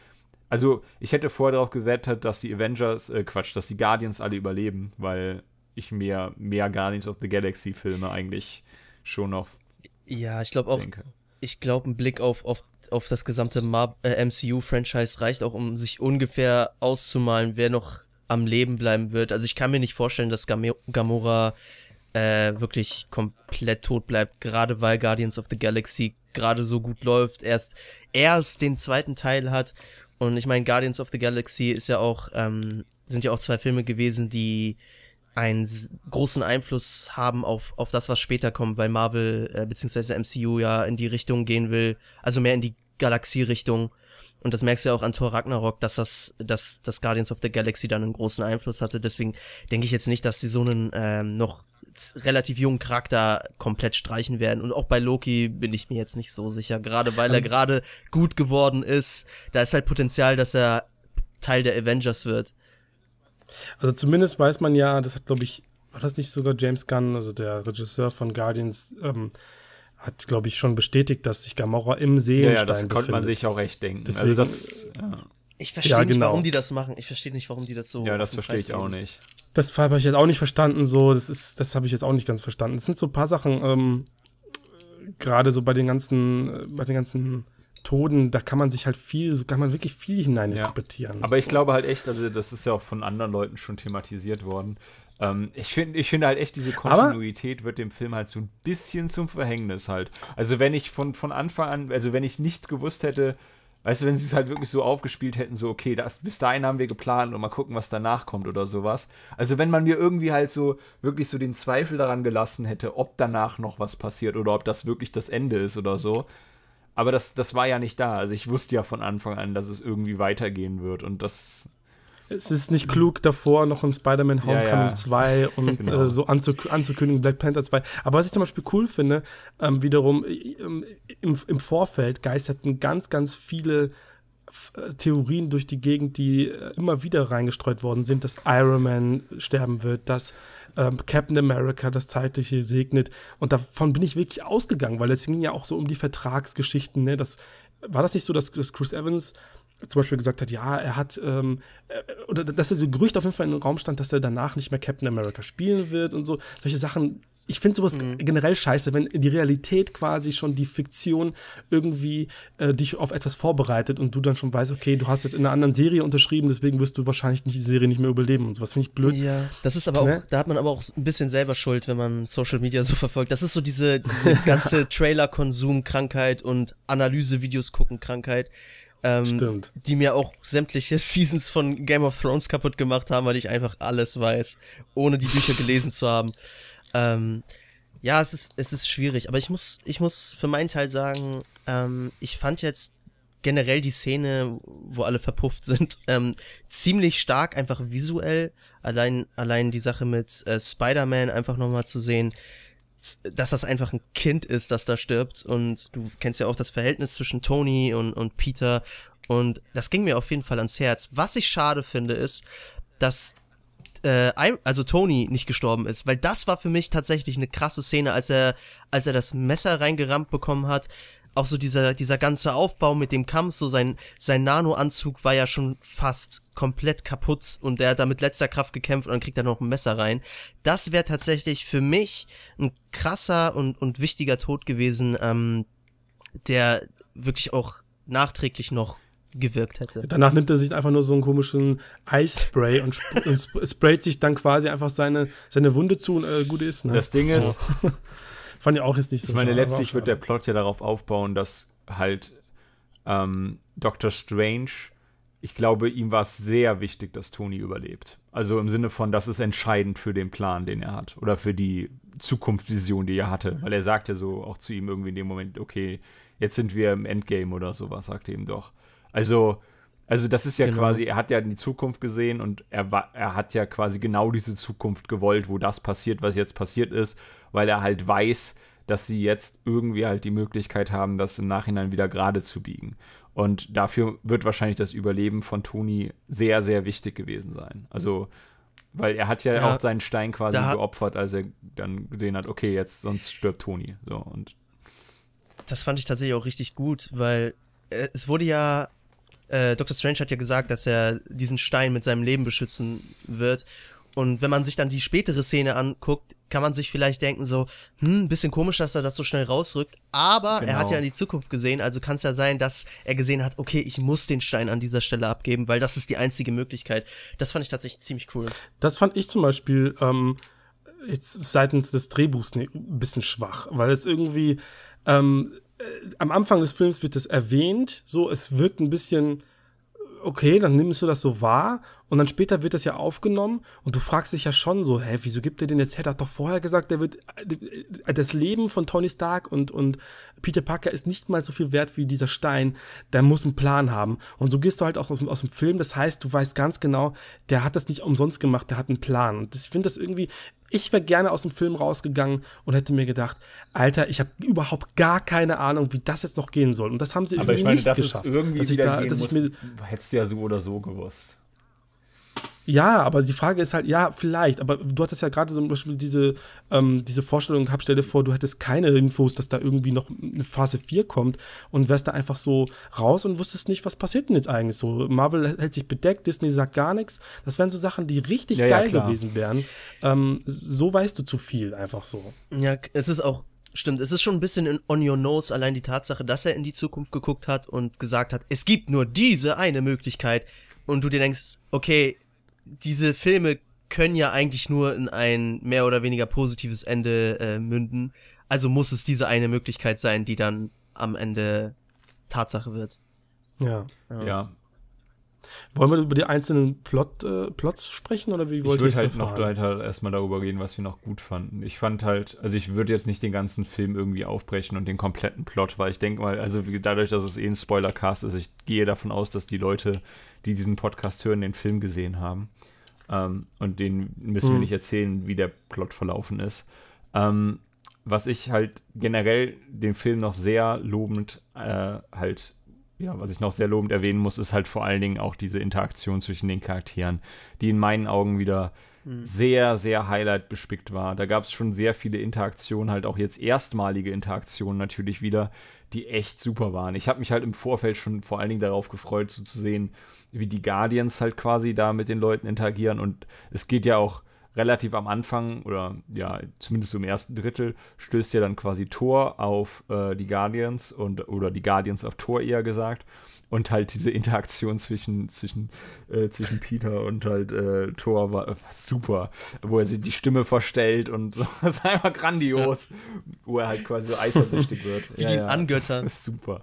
also, ich hätte vorher darauf gewettet, dass die Avengers, äh, Quatsch, dass die Guardians alle überleben, weil ich mehr, mehr Guardians of the Galaxy-Filme eigentlich schon noch. Ja, ich glaube auch. Denke. Ich glaube, ein Blick auf, auf, auf das gesamte äh, MCU-Franchise reicht auch, um sich ungefähr auszumalen, wer noch am Leben bleiben wird. Also ich kann mir nicht vorstellen, dass Gam Gamora äh, wirklich komplett tot bleibt, gerade weil Guardians of the Galaxy gerade so gut läuft, erst erst den zweiten Teil hat und ich meine, Guardians of the Galaxy ist ja auch, ähm, sind ja auch zwei Filme gewesen, die einen großen Einfluss haben auf, auf das, was später kommt, weil Marvel äh, bzw. MCU ja in die Richtung gehen will, also mehr in die Galaxie-Richtung. Und das merkst du ja auch an Thor Ragnarok, dass das, dass das Guardians of the Galaxy dann einen großen Einfluss hatte. Deswegen denke ich jetzt nicht, dass sie so einen ähm, noch relativ jungen Charakter komplett streichen werden. Und auch bei Loki bin ich mir jetzt nicht so sicher, gerade weil er also gerade gut geworden ist. Da ist halt Potenzial, dass er Teil der Avengers wird. Also zumindest weiß man ja, das hat, glaube ich, war das nicht sogar James Gunn, also der Regisseur von Guardians, ähm, hat, glaube ich, schon bestätigt, dass sich Gamora im Seelenstein ja, ja, das befindet. konnte man sich auch recht denken. Also Deswegen, also das, ja. Ich verstehe ja, genau. nicht, warum die das machen. Ich verstehe nicht, warum die das so. Ja, das verstehe ich auch nicht. Das habe ich jetzt auch nicht verstanden. So, das ist, das habe ich jetzt auch nicht ganz verstanden. Es sind so ein paar Sachen. Ähm, Gerade so bei den ganzen, äh, bei den ganzen Toten, da kann man sich halt viel, kann man wirklich viel hineininterpretieren. Ja. Aber ich glaube halt echt, also das ist ja auch von anderen Leuten schon thematisiert worden. Ähm, ich finde ich find halt echt, diese Kontinuität aber wird dem Film halt so ein bisschen zum Verhängnis halt. Also wenn ich von, von Anfang an, also wenn ich nicht gewusst hätte, Weißt du, wenn sie es halt wirklich so aufgespielt hätten, so, okay, das, bis dahin haben wir geplant und mal gucken, was danach kommt oder sowas. Also, wenn man mir irgendwie halt so wirklich so den Zweifel daran gelassen hätte, ob danach noch was passiert oder ob das wirklich das Ende ist oder so. Aber das, das war ja nicht da. Also, ich wusste ja von Anfang an, dass es irgendwie weitergehen wird und das es ist nicht klug, davor noch ein Spider-Man Homecoming ja, ja. 2 [laughs] und äh, genau. äh, so anzuk anzukündigen, Black Panther 2. Aber was ich zum Beispiel cool finde, ähm, wiederum, ähm, im, im Vorfeld geisterten ganz, ganz viele äh, Theorien durch die Gegend, die äh, immer wieder reingestreut worden sind, dass Iron Man sterben wird, dass ähm, Captain America das Zeitliche segnet. Und davon bin ich wirklich ausgegangen, weil es ging ja auch so um die Vertragsgeschichten. Ne? Das, war das nicht so, dass, dass Chris Evans zum Beispiel gesagt hat, ja, er hat, ähm, äh, oder dass er so Gerücht auf jeden Fall in den Raum stand, dass er danach nicht mehr Captain America spielen wird und so. Solche Sachen. Ich finde sowas mhm. generell scheiße, wenn die Realität quasi schon die Fiktion irgendwie äh, dich auf etwas vorbereitet und du dann schon weißt, okay, du hast jetzt in einer anderen Serie unterschrieben, deswegen wirst du wahrscheinlich nicht, die Serie nicht mehr überleben und sowas. Finde ich blöd. Ja, das ist aber ne? auch, da hat man aber auch ein bisschen selber Schuld, wenn man Social Media so verfolgt. Das ist so diese, diese [laughs] ganze Trailer-Konsum-Krankheit und Analyse-Videos gucken-Krankheit ähm, die mir auch sämtliche [laughs] Seasons von Game of Thrones kaputt gemacht haben, weil ich einfach alles weiß, ohne die Bücher gelesen zu haben. Ähm, ja, es ist, es ist schwierig, aber ich muss, ich muss für meinen Teil sagen, ähm, ich fand jetzt generell die Szene, wo alle verpufft sind, [laughs] ähm, ziemlich stark, einfach visuell. Allein, allein die Sache mit äh, Spider-Man einfach nochmal zu sehen, dass das einfach ein Kind ist, das da stirbt. Und du kennst ja auch das Verhältnis zwischen Tony und, und Peter. Und das ging mir auf jeden Fall ans Herz. Was ich schade finde, ist, dass äh, also Tony nicht gestorben ist, weil das war für mich tatsächlich eine krasse Szene, als er, als er das Messer reingerammt bekommen hat auch so dieser, dieser ganze Aufbau mit dem Kampf, so sein, sein Nano-Anzug war ja schon fast komplett kaputt und er hat da mit letzter Kraft gekämpft und dann kriegt er noch ein Messer rein. Das wäre tatsächlich für mich ein krasser und, und wichtiger Tod gewesen, ähm, der wirklich auch nachträglich noch gewirkt hätte. Danach nimmt er sich einfach nur so einen komischen Eisspray und, sp und sp [laughs] sprayt sich dann quasi einfach seine, seine Wunde zu und äh, gut ist. Ne? Das Ding ist, [laughs] Fand ich auch jetzt nicht so Ich meine, letztlich wird der Plot ja darauf aufbauen, dass halt ähm, Doctor Strange, ich glaube, ihm war es sehr wichtig, dass Tony überlebt. Also im Sinne von, das ist entscheidend für den Plan, den er hat. Oder für die Zukunftsvision, die er hatte. Weil er sagt ja so auch zu ihm irgendwie in dem Moment, okay, jetzt sind wir im Endgame oder sowas, sagt er ihm doch. Also, also das ist ja genau. quasi, er hat ja in die Zukunft gesehen und er, war, er hat ja quasi genau diese Zukunft gewollt, wo das passiert, was jetzt passiert ist weil er halt weiß, dass sie jetzt irgendwie halt die Möglichkeit haben, das im Nachhinein wieder gerade zu biegen. Und dafür wird wahrscheinlich das Überleben von Toni sehr, sehr wichtig gewesen sein. Also, weil er hat ja, ja auch seinen Stein quasi geopfert, als er dann gesehen hat, okay, jetzt sonst stirbt Toni. So, und das fand ich tatsächlich auch richtig gut, weil äh, es wurde ja, äh, Dr. Strange hat ja gesagt, dass er diesen Stein mit seinem Leben beschützen wird. Und wenn man sich dann die spätere Szene anguckt, kann man sich vielleicht denken so, hm, bisschen komisch, dass er das so schnell rausrückt, aber genau. er hat genau. ja in die Zukunft gesehen, also kann es ja sein, dass er gesehen hat, okay, ich muss den Stein an dieser Stelle abgeben, weil das ist die einzige Möglichkeit. Das fand ich tatsächlich ziemlich cool. Das fand ich zum Beispiel ähm, jetzt seitens des Drehbuchs ein bisschen schwach, weil es irgendwie ähm, äh, am Anfang des Films wird es erwähnt, so, es wirkt ein bisschen okay, dann nimmst du das so wahr und dann später wird das ja aufgenommen und du fragst dich ja schon so, hä, wieso gibt er den jetzt Hätte er doch vorher gesagt, der wird äh, das Leben von Tony Stark und, und Peter Parker ist nicht mal so viel wert wie dieser Stein. Der muss einen Plan haben. Und so gehst du halt auch aus, aus dem Film. Das heißt, du weißt ganz genau, der hat das nicht umsonst gemacht, der hat einen Plan. Und ich finde das irgendwie, ich wäre gerne aus dem Film rausgegangen und hätte mir gedacht, Alter, ich habe überhaupt gar keine Ahnung, wie das jetzt noch gehen soll. Und das haben sie Aber irgendwie ich meine, nicht das geschafft. Ist irgendwie dass ich da, dass ich mir, hättest du ja so oder so gewusst. Ja, aber die Frage ist halt, ja, vielleicht, aber du hattest ja gerade zum Beispiel diese, ähm, diese Vorstellung, gehabt, stell dir vor, du hättest keine Infos, dass da irgendwie noch eine Phase 4 kommt und wärst da einfach so raus und wusstest nicht, was passiert denn jetzt eigentlich so. Marvel hält sich bedeckt, Disney sagt gar nichts. Das wären so Sachen, die richtig ja, geil ja, gewesen wären. Ähm, so weißt du zu viel, einfach so. Ja, es ist auch Stimmt, es ist schon ein bisschen on your nose, allein die Tatsache, dass er in die Zukunft geguckt hat und gesagt hat, es gibt nur diese eine Möglichkeit. Und du dir denkst, okay, diese Filme können ja eigentlich nur in ein mehr oder weniger positives Ende äh, münden. Also muss es diese eine Möglichkeit sein, die dann am Ende Tatsache wird. Ja. Ja. Wollen wir über die einzelnen Plot, äh, Plots sprechen oder wie wollt Ich würde halt noch fahren? weiter erstmal darüber gehen, was wir noch gut fanden. Ich fand halt, also ich würde jetzt nicht den ganzen Film irgendwie aufbrechen und den kompletten Plot, weil ich denke mal, also dadurch, dass es eh ein Spoilercast ist, ich gehe davon aus, dass die Leute, die diesen Podcast hören, den Film gesehen haben. Ähm, und den müssen mhm. wir hm. nicht erzählen, wie der Plot verlaufen ist. Ähm, was ich halt generell den Film noch sehr lobend äh, halt ja, was ich noch sehr lobend erwähnen muss, ist halt vor allen Dingen auch diese Interaktion zwischen den Charakteren, die in meinen Augen wieder hm. sehr, sehr Highlight bespickt war. Da gab es schon sehr viele Interaktionen, halt auch jetzt erstmalige Interaktionen natürlich wieder, die echt super waren. Ich habe mich halt im Vorfeld schon vor allen Dingen darauf gefreut, so zu sehen, wie die Guardians halt quasi da mit den Leuten interagieren. Und es geht ja auch relativ am Anfang oder ja, zumindest im ersten Drittel stößt ja dann quasi Thor auf äh, die Guardians und oder die Guardians auf Thor eher gesagt. Und halt diese Interaktion zwischen, zwischen, äh, zwischen Peter und halt äh, Thor war, äh, war super, wo er sich die Stimme verstellt und [laughs] so. ist einfach grandios, ja. wo er halt quasi so eifersüchtig wird. Wie ja, ihn ja. angöttern. [laughs] Super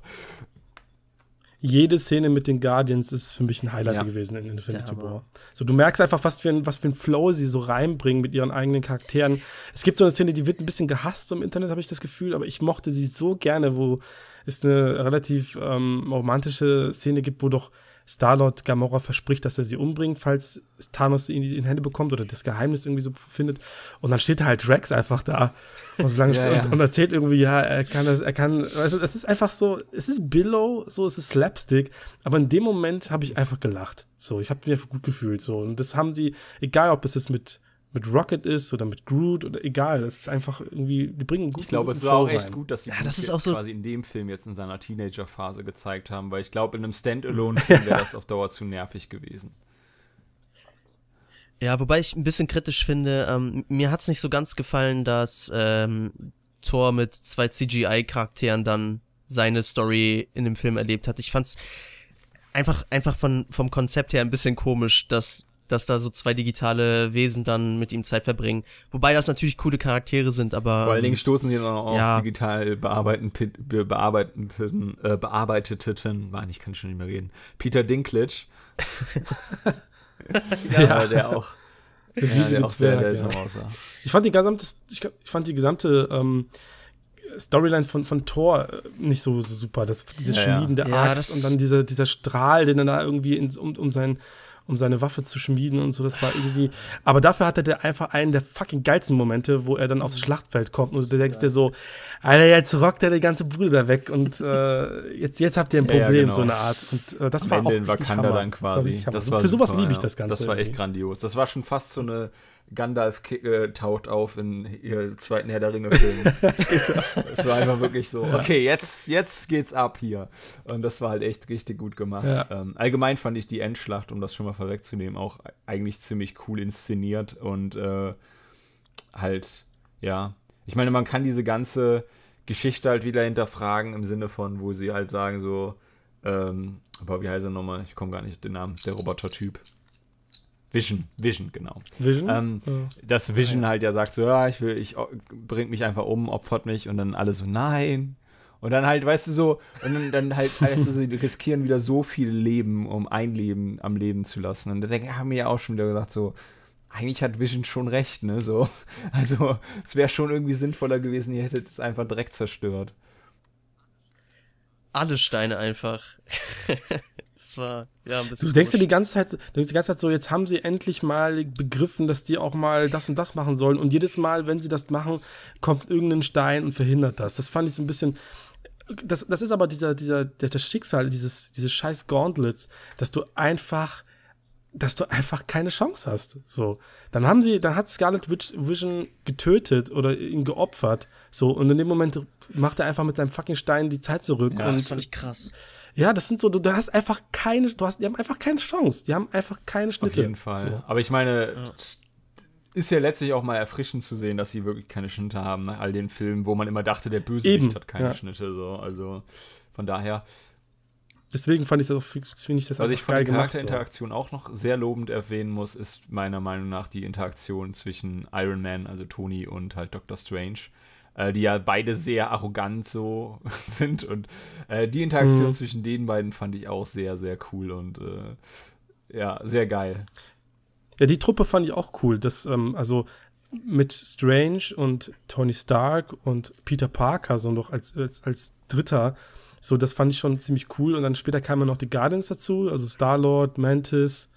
jede Szene mit den Guardians ist für mich ein Highlight ja. gewesen in Infinity War. So, du merkst einfach, was für, ein, was für ein Flow sie so reinbringen mit ihren eigenen Charakteren. Es gibt so eine Szene, die wird ein bisschen gehasst im Internet, habe ich das Gefühl, aber ich mochte sie so gerne, wo es eine relativ ähm, romantische Szene gibt, wo doch Star-Lord Gamora verspricht, dass er sie umbringt, falls Thanos sie in Hände bekommt oder das Geheimnis irgendwie so findet. Und dann steht halt Rex einfach da und, so lange [laughs] ja, ja. und, erzählt irgendwie, ja, er kann das, er kann, weißt du, es ist einfach so, es ist Billow, so es ist Slapstick, aber in dem Moment habe ich einfach gelacht. So, ich habe mich einfach gut gefühlt. So, und das haben sie, egal ob es jetzt mit mit Rocket ist oder mit Groot oder egal. Es ist einfach irgendwie, die bringen gut. Ich glaube, es war auch rein. echt gut, dass sie ja, das so quasi in dem Film jetzt in seiner Teenager-Phase gezeigt haben, weil ich glaube, in einem Standalone-Film [laughs] wäre das auf Dauer zu nervig gewesen. Ja, wobei ich ein bisschen kritisch finde, ähm, mir hat es nicht so ganz gefallen, dass ähm, Thor mit zwei CGI-Charakteren dann seine Story in dem Film erlebt hat. Ich fand's einfach, einfach von, vom Konzept her ein bisschen komisch, dass dass da so zwei digitale Wesen dann mit ihm Zeit verbringen. Wobei das natürlich coole Charaktere sind, aber. Vor allen Dingen ähm, stoßen sie dann auch ja. auf digital bearbeitenden, bearbeiteten, äh, bearbeiteten, Mann, ich kann schon nicht mehr reden. Peter Dinklage. [laughs] ja, ja, der auch. Ja, der Zwerg, auch sehr seltsam ja. aussah. Ich fand die gesamte, ich, ich fand die gesamte ähm, Storyline von, von Thor äh, nicht so, so super. Das, dieses ja, schmiedende ja. Axt und dann dieser, dieser Strahl, den er da irgendwie in, um, um sein um seine Waffe zu schmieden und so. Das war irgendwie. Aber dafür hatte der einfach einen der fucking geilsten Momente, wo er dann aufs mhm. Schlachtfeld kommt und du denkst ja. dir so, Alter, jetzt rockt er die ganze Bude da weg und äh, jetzt, jetzt habt ihr ein Problem, ja, ja, genau. so eine Art. Und äh, das Am war Ende auch in Wakanda Hammer. dann quasi. Das war das war Für sowas liebe ich das Ganze. Das war echt irgendwie. grandios. Das war schon fast so eine Gandalf äh, taucht auf in ihr zweiten Herr der Ringe-Film. [laughs] es war einfach wirklich so, okay, jetzt, jetzt geht's ab hier. Und das war halt echt richtig gut gemacht. Ja. Ähm, allgemein fand ich die Endschlacht, um das schon mal vorwegzunehmen, auch eigentlich ziemlich cool inszeniert und äh, halt, ja. Ich meine, man kann diese ganze Geschichte halt wieder hinterfragen im Sinne von, wo sie halt sagen, so, ähm, aber wie heißt er nochmal? Ich komme gar nicht auf den Namen, der Roboter-Typ. Vision, Vision, genau. Vision? Ähm, ja. Dass Vision ja, ah, ja. halt ja sagt, so, ja, ich will, ich bring mich einfach um, opfert mich und dann alle so, nein. Und dann halt, weißt du, so, und dann, dann halt, [laughs] weißt du, sie riskieren wieder so viele Leben, um ein Leben am Leben zu lassen. Und dann haben wir ja auch schon wieder gesagt, so, eigentlich hat Vision schon recht, ne? So, [laughs] also es wäre schon irgendwie sinnvoller gewesen, ihr hättet es einfach direkt zerstört. Alle Steine einfach. [laughs] Das war ja ein bisschen. Du denkst dir die ganze Zeit, denkst die ganze Zeit so, jetzt haben sie endlich mal begriffen, dass die auch mal das und das machen sollen. Und jedes Mal, wenn sie das machen, kommt irgendein Stein und verhindert das. Das fand ich so ein bisschen. Das, das ist aber dieser, dieser, der, das Schicksal dieses, dieses scheiß Gauntlets, dass du einfach, dass du einfach keine Chance hast. So. Dann haben sie, dann hat Scarlet Witch Vision getötet oder ihn geopfert. So, und in dem Moment macht er einfach mit seinem fucking Stein die Zeit zurück. Ja, das fand ich krass. Ja, das sind so, du, du, hast einfach keine, du hast, die haben einfach keine Chance. Die haben einfach keine Schnitte. Auf jeden Fall. So. Aber ich meine, ja. ist ja letztlich auch mal erfrischend zu sehen, dass sie wirklich keine Schnitte haben nach all den Filmen, wo man immer dachte, der Bösewicht hat keine ja. Schnitte. So. Also von daher. Deswegen fand ich das auch, finde ich das Was ich von der Charakterinteraktion so. auch noch sehr lobend erwähnen muss, ist meiner Meinung nach die Interaktion zwischen Iron Man, also Tony und halt Doctor Strange äh, die ja beide sehr arrogant so [laughs] sind. Und äh, die Interaktion mhm. zwischen den beiden fand ich auch sehr, sehr cool und äh, ja, sehr geil. Ja, die Truppe fand ich auch cool. Das, ähm, also mit Strange und Tony Stark und Peter Parker so noch als, als, als Dritter. So, das fand ich schon ziemlich cool. Und dann später kamen noch die Guardians dazu, also Star-Lord, Mantis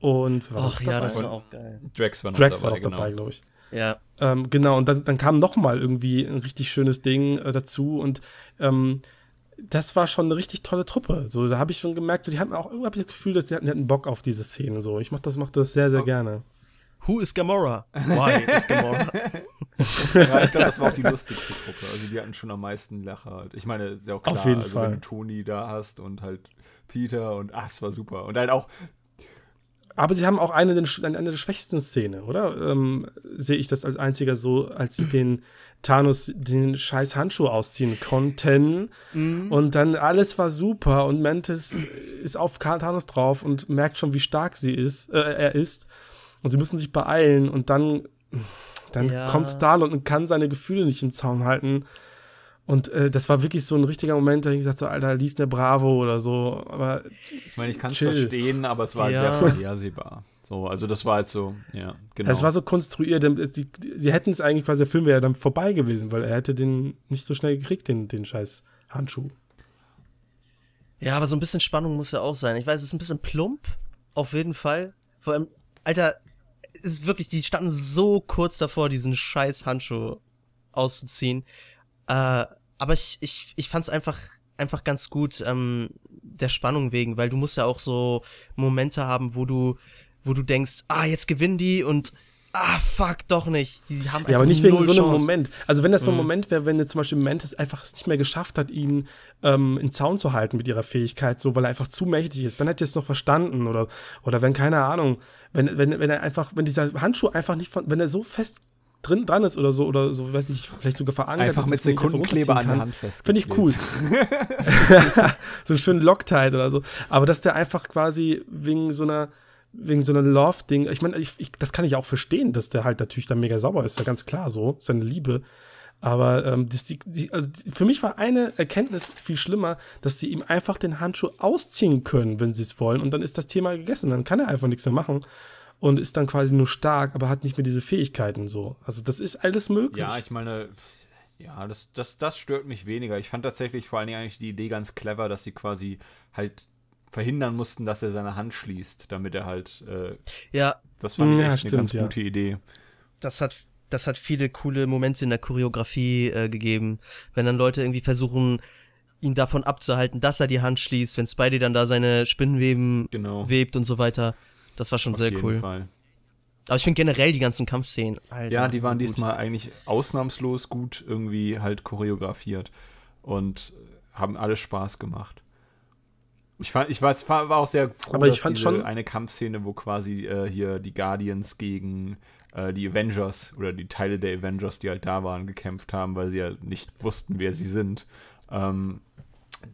und. Ach ja, das war auch geil. Drax war noch Drax dabei, war auch genau. dabei glaube ich. Ja. Ähm, genau, und dann, dann kam nochmal irgendwie ein richtig schönes Ding äh, dazu und ähm, das war schon eine richtig tolle Truppe. So, da habe ich schon gemerkt, so, die hatten auch irgendwie das Gefühl, dass die hatten, die hatten Bock auf diese Szene. So, ich mach das, mach das sehr, sehr okay. gerne. Who is Gamora? Why is Gamora? [laughs] ja, ich glaube, das war auch die lustigste Truppe. Also die hatten schon am meisten Lacher. Halt. Ich meine, ist ja auch klar, Auf jeden also, Fall. wenn du Toni da hast und halt Peter und ach, es war super. Und halt auch aber sie haben auch eine, eine der schwächsten Szene, oder? Ähm, sehe ich das als einziger so, als sie den Thanos den scheiß Handschuh ausziehen konnten. Mhm. Und dann alles war super und Mantis ist auf Karl Thanos drauf und merkt schon, wie stark sie ist, äh, er ist. Und sie müssen sich beeilen und dann, dann ja. kommt Starlord und kann seine Gefühle nicht im Zaum halten. Und äh, das war wirklich so ein richtiger Moment, da ich gesagt so, Alter, lies eine Bravo oder so. Aber ich meine, ich kann es verstehen, aber es war halt ja. vorhersehbar. So, also das war halt so, ja, genau. Es war so konstruiert, äh, die, sie hätten es eigentlich quasi, der Film wäre dann vorbei gewesen, weil er hätte den nicht so schnell gekriegt, den, den scheiß Handschuh. Ja, aber so ein bisschen Spannung muss ja auch sein. Ich weiß, es ist ein bisschen plump, auf jeden Fall. Vor allem, Alter, ist wirklich, die standen so kurz davor, diesen scheiß Handschuh auszuziehen. Äh, aber ich, ich, ich fand es einfach, einfach ganz gut ähm, der Spannung wegen, weil du musst ja auch so Momente haben, wo du, wo du denkst, ah, jetzt gewinnen die und ah, fuck, doch nicht. Die haben einfach ja, aber nicht wegen so einem Moment. Also wenn das so ein mhm. Moment wäre, wenn jetzt zum Beispiel Mantis einfach es nicht mehr geschafft hat, ihn ähm, in Zaun zu halten mit ihrer Fähigkeit, so, weil er einfach zu mächtig ist, dann hätte er es noch verstanden. Oder, oder wenn, keine Ahnung, wenn, wenn, wenn er einfach, wenn dieser Handschuh einfach nicht von, wenn er so fest drin dran ist oder so oder so, weiß nicht, vielleicht sogar verankert. Einfach mit Sekundenkleber an der Hand fest. Finde ich cool. [laughs] so einen schönen Loctite oder so. Aber dass der einfach quasi wegen so einer wegen so einem Love-Ding, ich meine, ich, ich, das kann ich auch verstehen, dass der halt natürlich dann mega sauber ist, ja ganz klar so, seine Liebe. Aber ähm, das, die, die, also für mich war eine Erkenntnis viel schlimmer, dass sie ihm einfach den Handschuh ausziehen können, wenn sie es wollen. Und dann ist das Thema gegessen. Dann kann er einfach nichts mehr machen und ist dann quasi nur stark, aber hat nicht mehr diese Fähigkeiten so. Also das ist alles möglich. Ja, ich meine, ja, das, das, das stört mich weniger. Ich fand tatsächlich vor allen Dingen eigentlich die Idee ganz clever, dass sie quasi halt verhindern mussten, dass er seine Hand schließt, damit er halt. Äh, ja. Das fand ich ja, echt stimmt, eine ganz ja. gute Idee. Das hat das hat viele coole Momente in der Choreografie äh, gegeben, wenn dann Leute irgendwie versuchen, ihn davon abzuhalten, dass er die Hand schließt, wenn Spidey dann da seine Spinnenweben genau. webt und so weiter. Das war schon Auf sehr cool. Fall. Aber ich finde generell die ganzen Kampfszenen. Alter, ja, die waren diesmal eigentlich ausnahmslos gut irgendwie halt choreografiert und haben alle Spaß gemacht. Ich, fand, ich war, war auch sehr froh, Aber ich fand schon eine Kampfszene, wo quasi äh, hier die Guardians gegen äh, die Avengers oder die Teile der Avengers, die halt da waren, gekämpft haben, weil sie ja halt nicht wussten, wer sie sind. Ähm,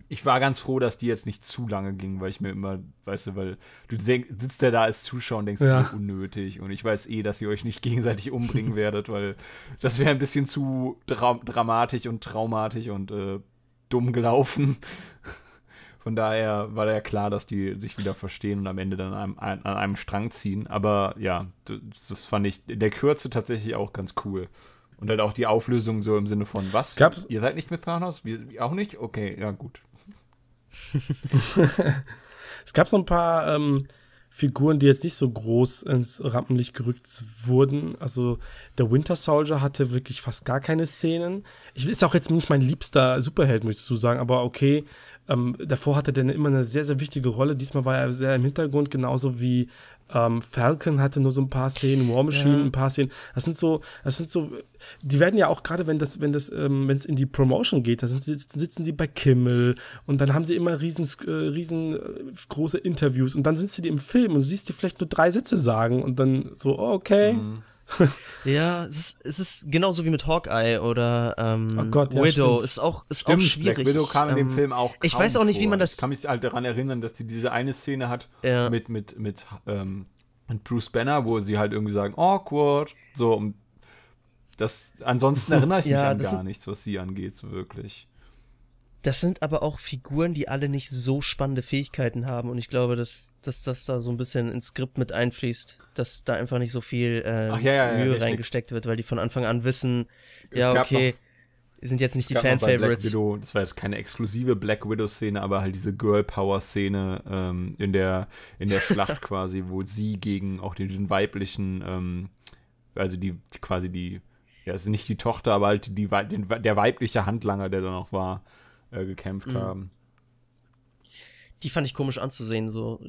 ich war ganz froh, dass die jetzt nicht zu lange ging, weil ich mir immer, weißt du, weil du denk, sitzt ja da als Zuschauer und denkst, ja. unnötig. Und ich weiß eh, dass ihr euch nicht [laughs] gegenseitig umbringen [laughs] werdet, weil das wäre ein bisschen zu dra dramatisch und traumatisch und äh, dumm gelaufen. [laughs] Von daher war ja klar, dass die sich wieder verstehen und am Ende dann an einem, an einem Strang ziehen. Aber ja, das fand ich in der Kürze tatsächlich auch ganz cool. Und halt auch die Auflösung so im Sinne von, was? Gab's? Ihr seid nicht mit Thanos? Wir auch nicht? Okay, ja, gut. [laughs] es gab so ein paar ähm, Figuren, die jetzt nicht so groß ins Rampenlicht gerückt wurden. Also der Winter Soldier hatte wirklich fast gar keine Szenen. Ich, ist auch jetzt nicht mein liebster Superheld, möchte ich zu sagen, aber okay, ähm, davor hatte der immer eine sehr, sehr wichtige Rolle. Diesmal war er sehr im Hintergrund, genauso wie ähm, Falcon hatte nur so ein paar Szenen, War Machine ja. ein paar Szenen. Das sind so, das sind so, die werden ja auch gerade, wenn das, wenn das, ähm, wenn es in die Promotion geht, da sitzen, sitzen sie bei Kimmel und dann haben sie immer riesen, äh, riesen äh, große Interviews und dann sind sie im Film und du siehst die vielleicht nur drei Sätze sagen und dann so, okay. Mhm. [laughs] ja, es ist, es ist genauso wie mit Hawkeye oder ähm, oh Gott, ja, Widow. Stimmt. Ist, auch, ist stimmt, auch schwierig. Black Widow kam in dem ähm, Film auch Ich weiß auch nicht, vor. wie man das. Ich kann mich halt daran erinnern, dass sie diese eine Szene hat ja. mit, mit, mit, ähm, mit Bruce Banner, wo sie halt irgendwie sagen, awkward. So, das, ansonsten [laughs] erinnere ich mich ja, an gar nichts, was sie angeht, so wirklich. Das sind aber auch Figuren, die alle nicht so spannende Fähigkeiten haben und ich glaube, dass, dass das da so ein bisschen ins Skript mit einfließt, dass da einfach nicht so viel äh, ja, ja, Mühe richtig. reingesteckt wird, weil die von Anfang an wissen, es ja, okay, noch, sind jetzt nicht die Fan-Favorites. Das war jetzt keine exklusive Black Widow-Szene, aber halt diese Girl-Power-Szene ähm, in, der, in der Schlacht [laughs] quasi, wo sie gegen auch den, den weiblichen, ähm, also die quasi die, ja, also nicht die Tochter, aber halt die, den, der weibliche Handlanger, der da noch war, äh, gekämpft mhm. haben. Die fand ich komisch anzusehen, so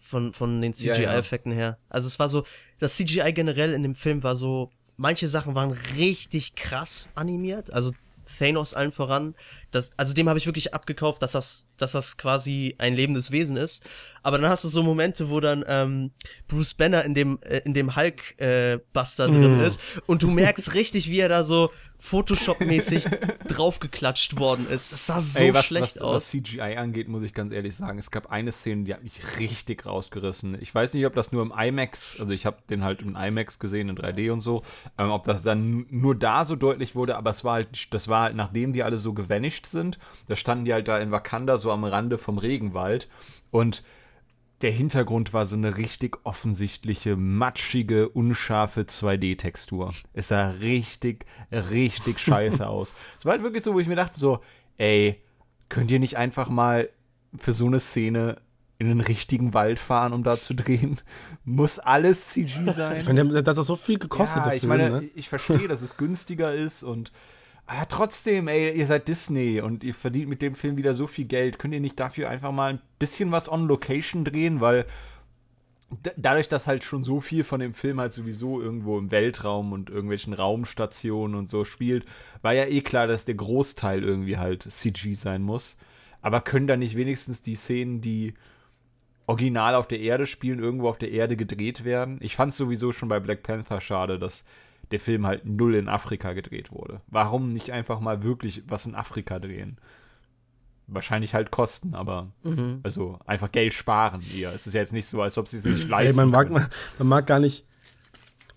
von, von den CGI-Effekten her. Also es war so, das CGI generell in dem Film war so, manche Sachen waren richtig krass animiert. Also Thanos allen voran. Das, also dem habe ich wirklich abgekauft, dass das, dass das quasi ein lebendes Wesen ist. Aber dann hast du so Momente, wo dann ähm, Bruce Banner in dem, äh, in dem Hulk-Buster äh, mm. drin mhm. ist und du merkst richtig, wie er da so Photoshop-mäßig [laughs] draufgeklatscht worden ist. Das sah so Ey, was, schlecht was, aus. Was CGI angeht, muss ich ganz ehrlich sagen, es gab eine Szene, die hat mich richtig rausgerissen. Ich weiß nicht, ob das nur im IMAX, also ich habe den halt im IMAX gesehen, in 3D und so, ähm, ob das dann nur da so deutlich wurde, aber es war halt, das war halt, nachdem die alle so gevanished sind, da standen die halt da in Wakanda so am Rande vom Regenwald und der Hintergrund war so eine richtig offensichtliche, matschige, unscharfe 2D-Textur. Es sah richtig, richtig scheiße [laughs] aus. Es war halt wirklich so, wo ich mir dachte, so, ey, könnt ihr nicht einfach mal für so eine Szene in den richtigen Wald fahren, um da zu drehen? Muss alles CG sein? Ich meine, das hat so viel gekostet. Ja, ich Film, meine, ne? ich verstehe, dass es günstiger ist und aber trotzdem, ey, ihr seid Disney und ihr verdient mit dem Film wieder so viel Geld. Könnt ihr nicht dafür einfach mal ein bisschen was on Location drehen? Weil dadurch, dass halt schon so viel von dem Film halt sowieso irgendwo im Weltraum und irgendwelchen Raumstationen und so spielt, war ja eh klar, dass der Großteil irgendwie halt CG sein muss. Aber können da nicht wenigstens die Szenen, die original auf der Erde spielen, irgendwo auf der Erde gedreht werden? Ich fand es sowieso schon bei Black Panther schade, dass der Film halt null in Afrika gedreht wurde. Warum nicht einfach mal wirklich was in Afrika drehen? Wahrscheinlich halt Kosten, aber mhm. also einfach Geld sparen hier. Es ist ja jetzt nicht so, als ob sie es nicht leisten. Hey, man, mag, man, [laughs] man, mag gar nicht,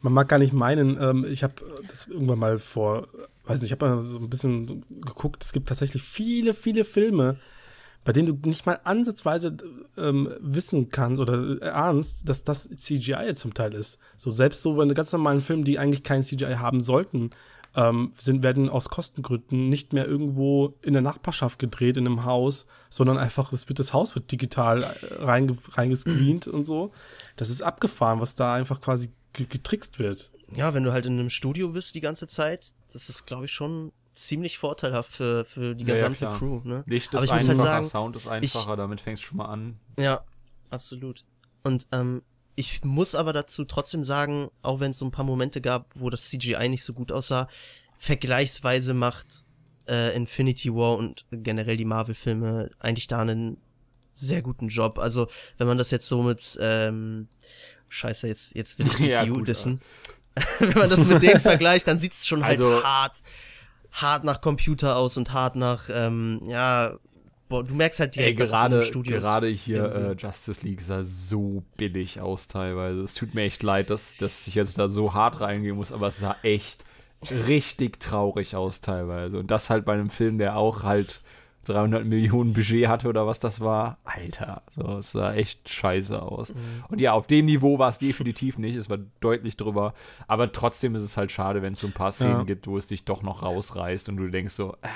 man mag gar nicht meinen, ähm, ich habe äh, das irgendwann mal vor, weiß nicht, ich habe mal so ein bisschen geguckt, es gibt tatsächlich viele, viele Filme, bei denen du nicht mal ansatzweise ähm, wissen kannst oder erahnst, äh, dass das CGI zum Teil ist. So selbst so bei ganz normalen Filmen, die eigentlich kein CGI haben sollten, ähm, sind, werden aus Kostengründen nicht mehr irgendwo in der Nachbarschaft gedreht, in einem Haus, sondern einfach, das, wird, das Haus wird digital äh, reinge, reingescreent und so. Das ist abgefahren, was da einfach quasi getrickst wird. Ja, wenn du halt in einem Studio bist die ganze Zeit, das ist, glaube ich, schon ziemlich vorteilhaft für, für die gesamte ja, ja, Crew. Ne? Licht Aber ist halt einfacher, halt sagen, Sound ist einfacher, ich, damit fängst du schon mal an. Ja, absolut. Und ähm, ich muss aber dazu trotzdem sagen, auch wenn es so ein paar Momente gab, wo das CGI nicht so gut aussah, vergleichsweise macht äh, Infinity War und generell die Marvel-Filme eigentlich da einen sehr guten Job. Also, wenn man das jetzt so mit ähm, Scheiße, jetzt, jetzt will ich [laughs] die ja, gut, dissen. [laughs] wenn man das mit dem [laughs] vergleicht, dann sieht's schon halt also, hart hart nach Computer aus und hart nach, ähm, ja, boah, du merkst halt direkt, Ey, gerade, Gerade hier äh, Justice League sah so billig aus teilweise. Es tut mir echt leid, dass, dass ich jetzt da so hart reingehen muss, aber es sah echt richtig traurig aus teilweise. Und das halt bei einem Film, der auch halt 300 Millionen Budget hatte oder was das war. Alter, so, es sah echt scheiße aus. Mhm. Und ja, auf dem Niveau war es definitiv nicht. Es war deutlich drüber. Aber trotzdem ist es halt schade, wenn es so ein paar Szenen ja. gibt, wo es dich doch noch rausreißt und du denkst so. Äh.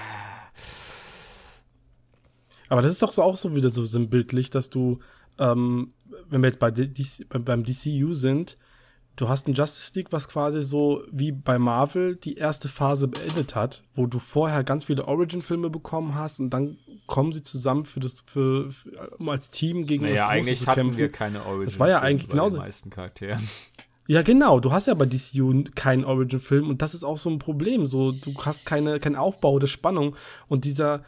Aber das ist doch so auch so wieder so sinnbildlich, dass du, ähm, wenn wir jetzt bei DC, beim DCU sind, du hast ein Justice League, was quasi so wie bei Marvel die erste Phase beendet hat, wo du vorher ganz viele Origin-Filme bekommen hast und dann kommen sie zusammen für das, für, für um als Team gegen naja, das Große eigentlich zu hatten kämpfen. wir keine Origin. Das war ja eigentlich genauso. Bei den meisten Charakteren. [laughs] Ja, genau. Du hast ja bei DCU keinen Origin-Film und das ist auch so ein Problem. So, du hast keine, keinen Aufbau oder Spannung und dieser,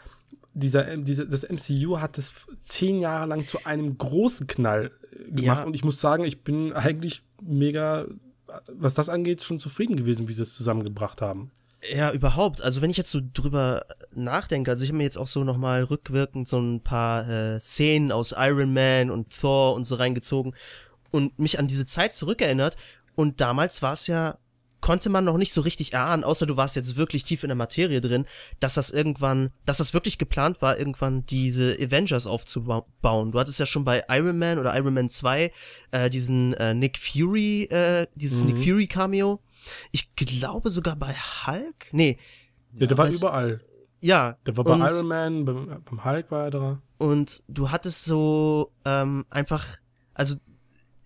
dieser, dieser, das MCU hat das zehn Jahre lang zu einem großen Knall äh, gemacht ja. und ich muss sagen, ich bin eigentlich mega, was das angeht, schon zufrieden gewesen, wie sie es zusammengebracht haben. Ja, überhaupt. Also wenn ich jetzt so drüber nachdenke, also ich habe mir jetzt auch so nochmal rückwirkend so ein paar äh, Szenen aus Iron Man und Thor und so reingezogen und mich an diese Zeit zurückerinnert. Und damals war es ja konnte man noch nicht so richtig erahnen, außer du warst jetzt wirklich tief in der Materie drin, dass das irgendwann, dass das wirklich geplant war, irgendwann diese Avengers aufzubauen. Du hattest ja schon bei Iron Man oder Iron Man 2 äh, diesen äh, Nick Fury, äh, dieses mhm. Nick Fury Cameo. Ich glaube sogar bei Hulk? Nee. Ja, ja der war überall. Ja. Der war bei Iron Man, beim, beim Hulk war er da. Und du hattest so ähm, einfach, also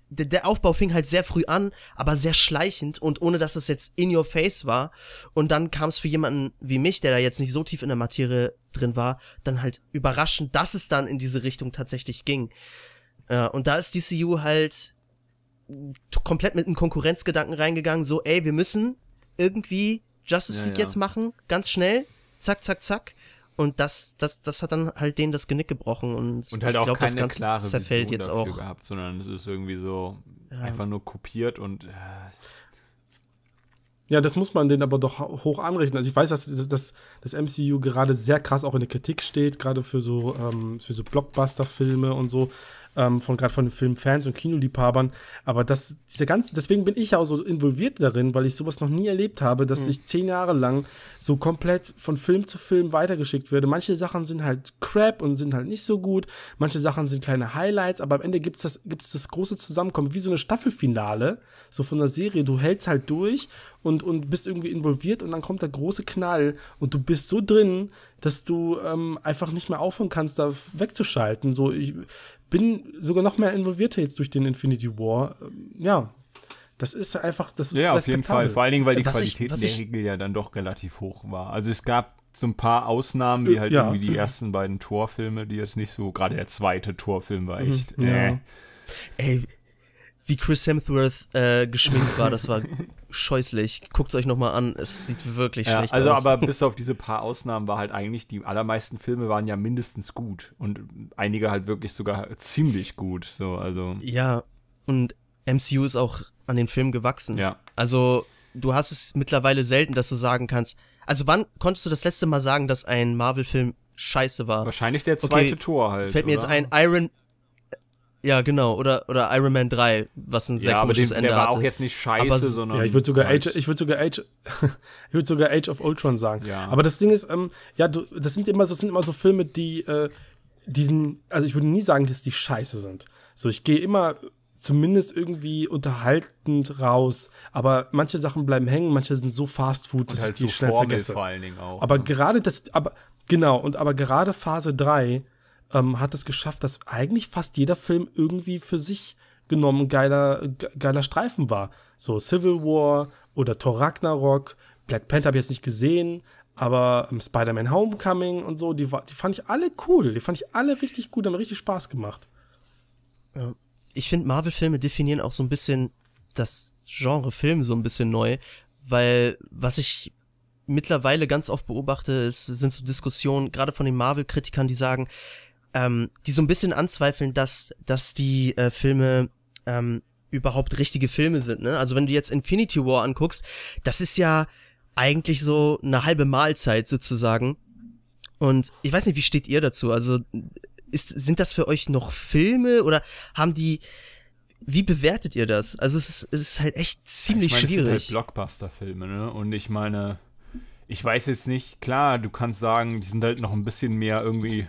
der, der Aufbau fing halt sehr früh an, aber sehr schleichend und ohne dass es jetzt in your face war. Und dann kam es für jemanden wie mich, der da jetzt nicht so tief in der Materie drin war, dann halt überraschend, dass es dann in diese Richtung tatsächlich ging. Ja, äh, und da ist DCU halt komplett mit einem Konkurrenzgedanken reingegangen, so, ey, wir müssen irgendwie Justice ja, League ja. jetzt machen, ganz schnell, zack, zack, zack. Und das, das, das hat dann halt denen das Genick gebrochen und, und halt ich glaube, das Ganze klare zerfällt Vision jetzt auch. Gehabt, sondern es ist irgendwie so ja. einfach nur kopiert und. Äh. Ja, das muss man denen aber doch hoch anrechnen. Also ich weiß, dass, dass, das MCU gerade sehr krass auch in der Kritik steht, gerade für so, ähm, für so Blockbuster-Filme und so ähm, von gerade von Filmfans und Kinoliebhabern. Aber das, diese ganzen, deswegen bin ich ja auch so involviert darin, weil ich sowas noch nie erlebt habe, dass mhm. ich zehn Jahre lang so komplett von Film zu Film weitergeschickt werde. Manche Sachen sind halt crap und sind halt nicht so gut, manche Sachen sind kleine Highlights, aber am Ende gibt es das, gibt's das große Zusammenkommen, wie so eine Staffelfinale, so von der Serie. Du hältst halt durch und, und bist irgendwie involviert und dann kommt der große Knall und du bist so drin, dass du ähm, einfach nicht mehr aufhören kannst, da wegzuschalten. So, ich, bin sogar noch mehr involvierter jetzt durch den Infinity War. Ähm, ja, das ist einfach, das ist Ja, auf jeden Fall. Vor allen Dingen, weil die was Qualität ich, der Regel ja dann doch relativ hoch war. Also es gab so ein paar Ausnahmen, wie äh, halt ja. irgendwie die ersten beiden Torfilme, die jetzt nicht so, gerade der zweite Torfilm war mhm. echt. Mhm, äh. Ey, wie Chris Hemsworth äh, geschminkt war. Das war [laughs] scheußlich. Guckt es euch nochmal an. Es sieht wirklich ja, schlecht also aus. Also, aber [laughs] bis auf diese paar Ausnahmen war halt eigentlich, die allermeisten Filme waren ja mindestens gut. Und einige halt wirklich sogar ziemlich gut. So, also. Ja, und MCU ist auch an den Film gewachsen. Ja. Also, du hast es mittlerweile selten, dass du sagen kannst. Also, wann konntest du das letzte Mal sagen, dass ein Marvel-Film scheiße war? Wahrscheinlich der zweite okay, Tor halt. Fällt mir oder? jetzt ein, Iron, ja, genau. Oder, oder Iron Man 3, was ein sehr ja, komisches aber den, Ende der war auch jetzt nicht scheiße, aber, sondern. Ja, ich würde sogar, Age, würd [laughs] sogar, würd sogar Age of Ultron sagen. Ja. Aber das Ding ist, ähm, ja, du, das, sind immer, das sind immer so Filme, die äh, diesen. Also, ich würde nie sagen, dass die scheiße sind. So, ich gehe immer zumindest irgendwie unterhaltend raus. Aber manche Sachen bleiben hängen, manche sind so Fast Food, dass halt ich die so schnell vergesse. Vor allen Dingen auch, aber ne? gerade das, aber genau, und aber gerade Phase 3 ähm, hat es geschafft, dass eigentlich fast jeder Film irgendwie für sich genommen geiler, geiler Streifen war. So Civil War oder Thor Ragnarok, Black Panther habe ich jetzt nicht gesehen, aber ähm, Spider-Man Homecoming und so, die, die fand ich alle cool, die fand ich alle richtig gut, haben richtig Spaß gemacht. Ich finde, Marvel-Filme definieren auch so ein bisschen das Genre Film so ein bisschen neu, weil was ich mittlerweile ganz oft beobachte, ist, sind so Diskussionen, gerade von den Marvel-Kritikern, die sagen, ähm, die so ein bisschen anzweifeln, dass, dass die äh, Filme ähm, überhaupt richtige Filme sind. Ne? Also wenn du jetzt Infinity War anguckst, das ist ja eigentlich so eine halbe Mahlzeit sozusagen. Und ich weiß nicht, wie steht ihr dazu? Also ist, sind das für euch noch Filme oder haben die, wie bewertet ihr das? Also es ist, es ist halt echt ziemlich ich meine, schwierig. Es sind halt Blockbuster-Filme, ne? Und ich meine, ich weiß jetzt nicht, klar, du kannst sagen, die sind halt noch ein bisschen mehr irgendwie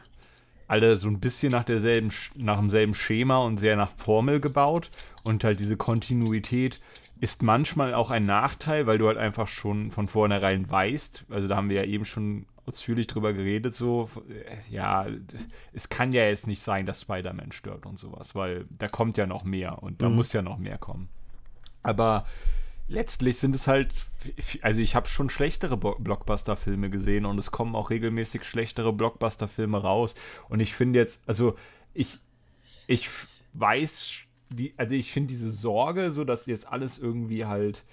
alle so ein bisschen nach derselben, nach demselben Schema und sehr nach Formel gebaut. Und halt diese Kontinuität ist manchmal auch ein Nachteil, weil du halt einfach schon von vornherein weißt. Also da haben wir ja eben schon ausführlich drüber geredet, so, äh, ja, es kann ja jetzt nicht sein, dass Spider-Man stirbt und sowas, weil da kommt ja noch mehr und da mhm. muss ja noch mehr kommen. Aber letztlich sind es halt, also ich habe schon schlechtere Blockbuster-Filme gesehen und es kommen auch regelmäßig schlechtere Blockbuster-Filme raus. Und ich finde jetzt, also ich, ich weiß, die, also ich finde diese Sorge, so dass jetzt alles irgendwie halt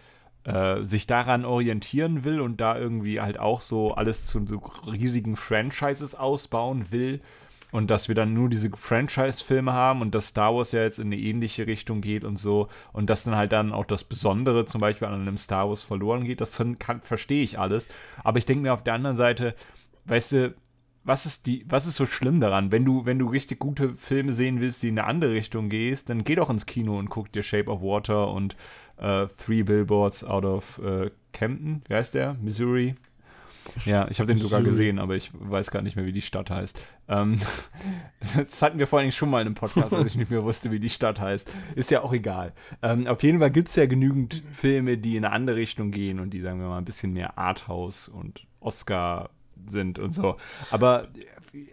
äh, sich daran orientieren will und da irgendwie halt auch so alles zu so riesigen Franchises ausbauen will, und dass wir dann nur diese Franchise-Filme haben und dass Star Wars ja jetzt in eine ähnliche Richtung geht und so und dass dann halt dann auch das Besondere zum Beispiel an einem Star Wars verloren geht, das kann, verstehe ich alles. Aber ich denke mir auf der anderen Seite, weißt du, was ist die, was ist so schlimm daran? Wenn du, wenn du richtig gute Filme sehen willst, die in eine andere Richtung gehst, dann geh doch ins Kino und guck dir Shape of Water und äh, Three Billboards out of äh, Campton, wie heißt der? Missouri. Ja, ich habe den sogar gesehen, aber ich weiß gar nicht mehr, wie die Stadt heißt. Ähm, [laughs] das hatten wir vor allen Dingen schon mal in einem Podcast, als ich nicht mehr wusste, wie die Stadt heißt. Ist ja auch egal. Ähm, auf jeden Fall gibt es ja genügend Filme, die in eine andere Richtung gehen und die, sagen wir mal, ein bisschen mehr Arthouse und Oscar sind und so. Aber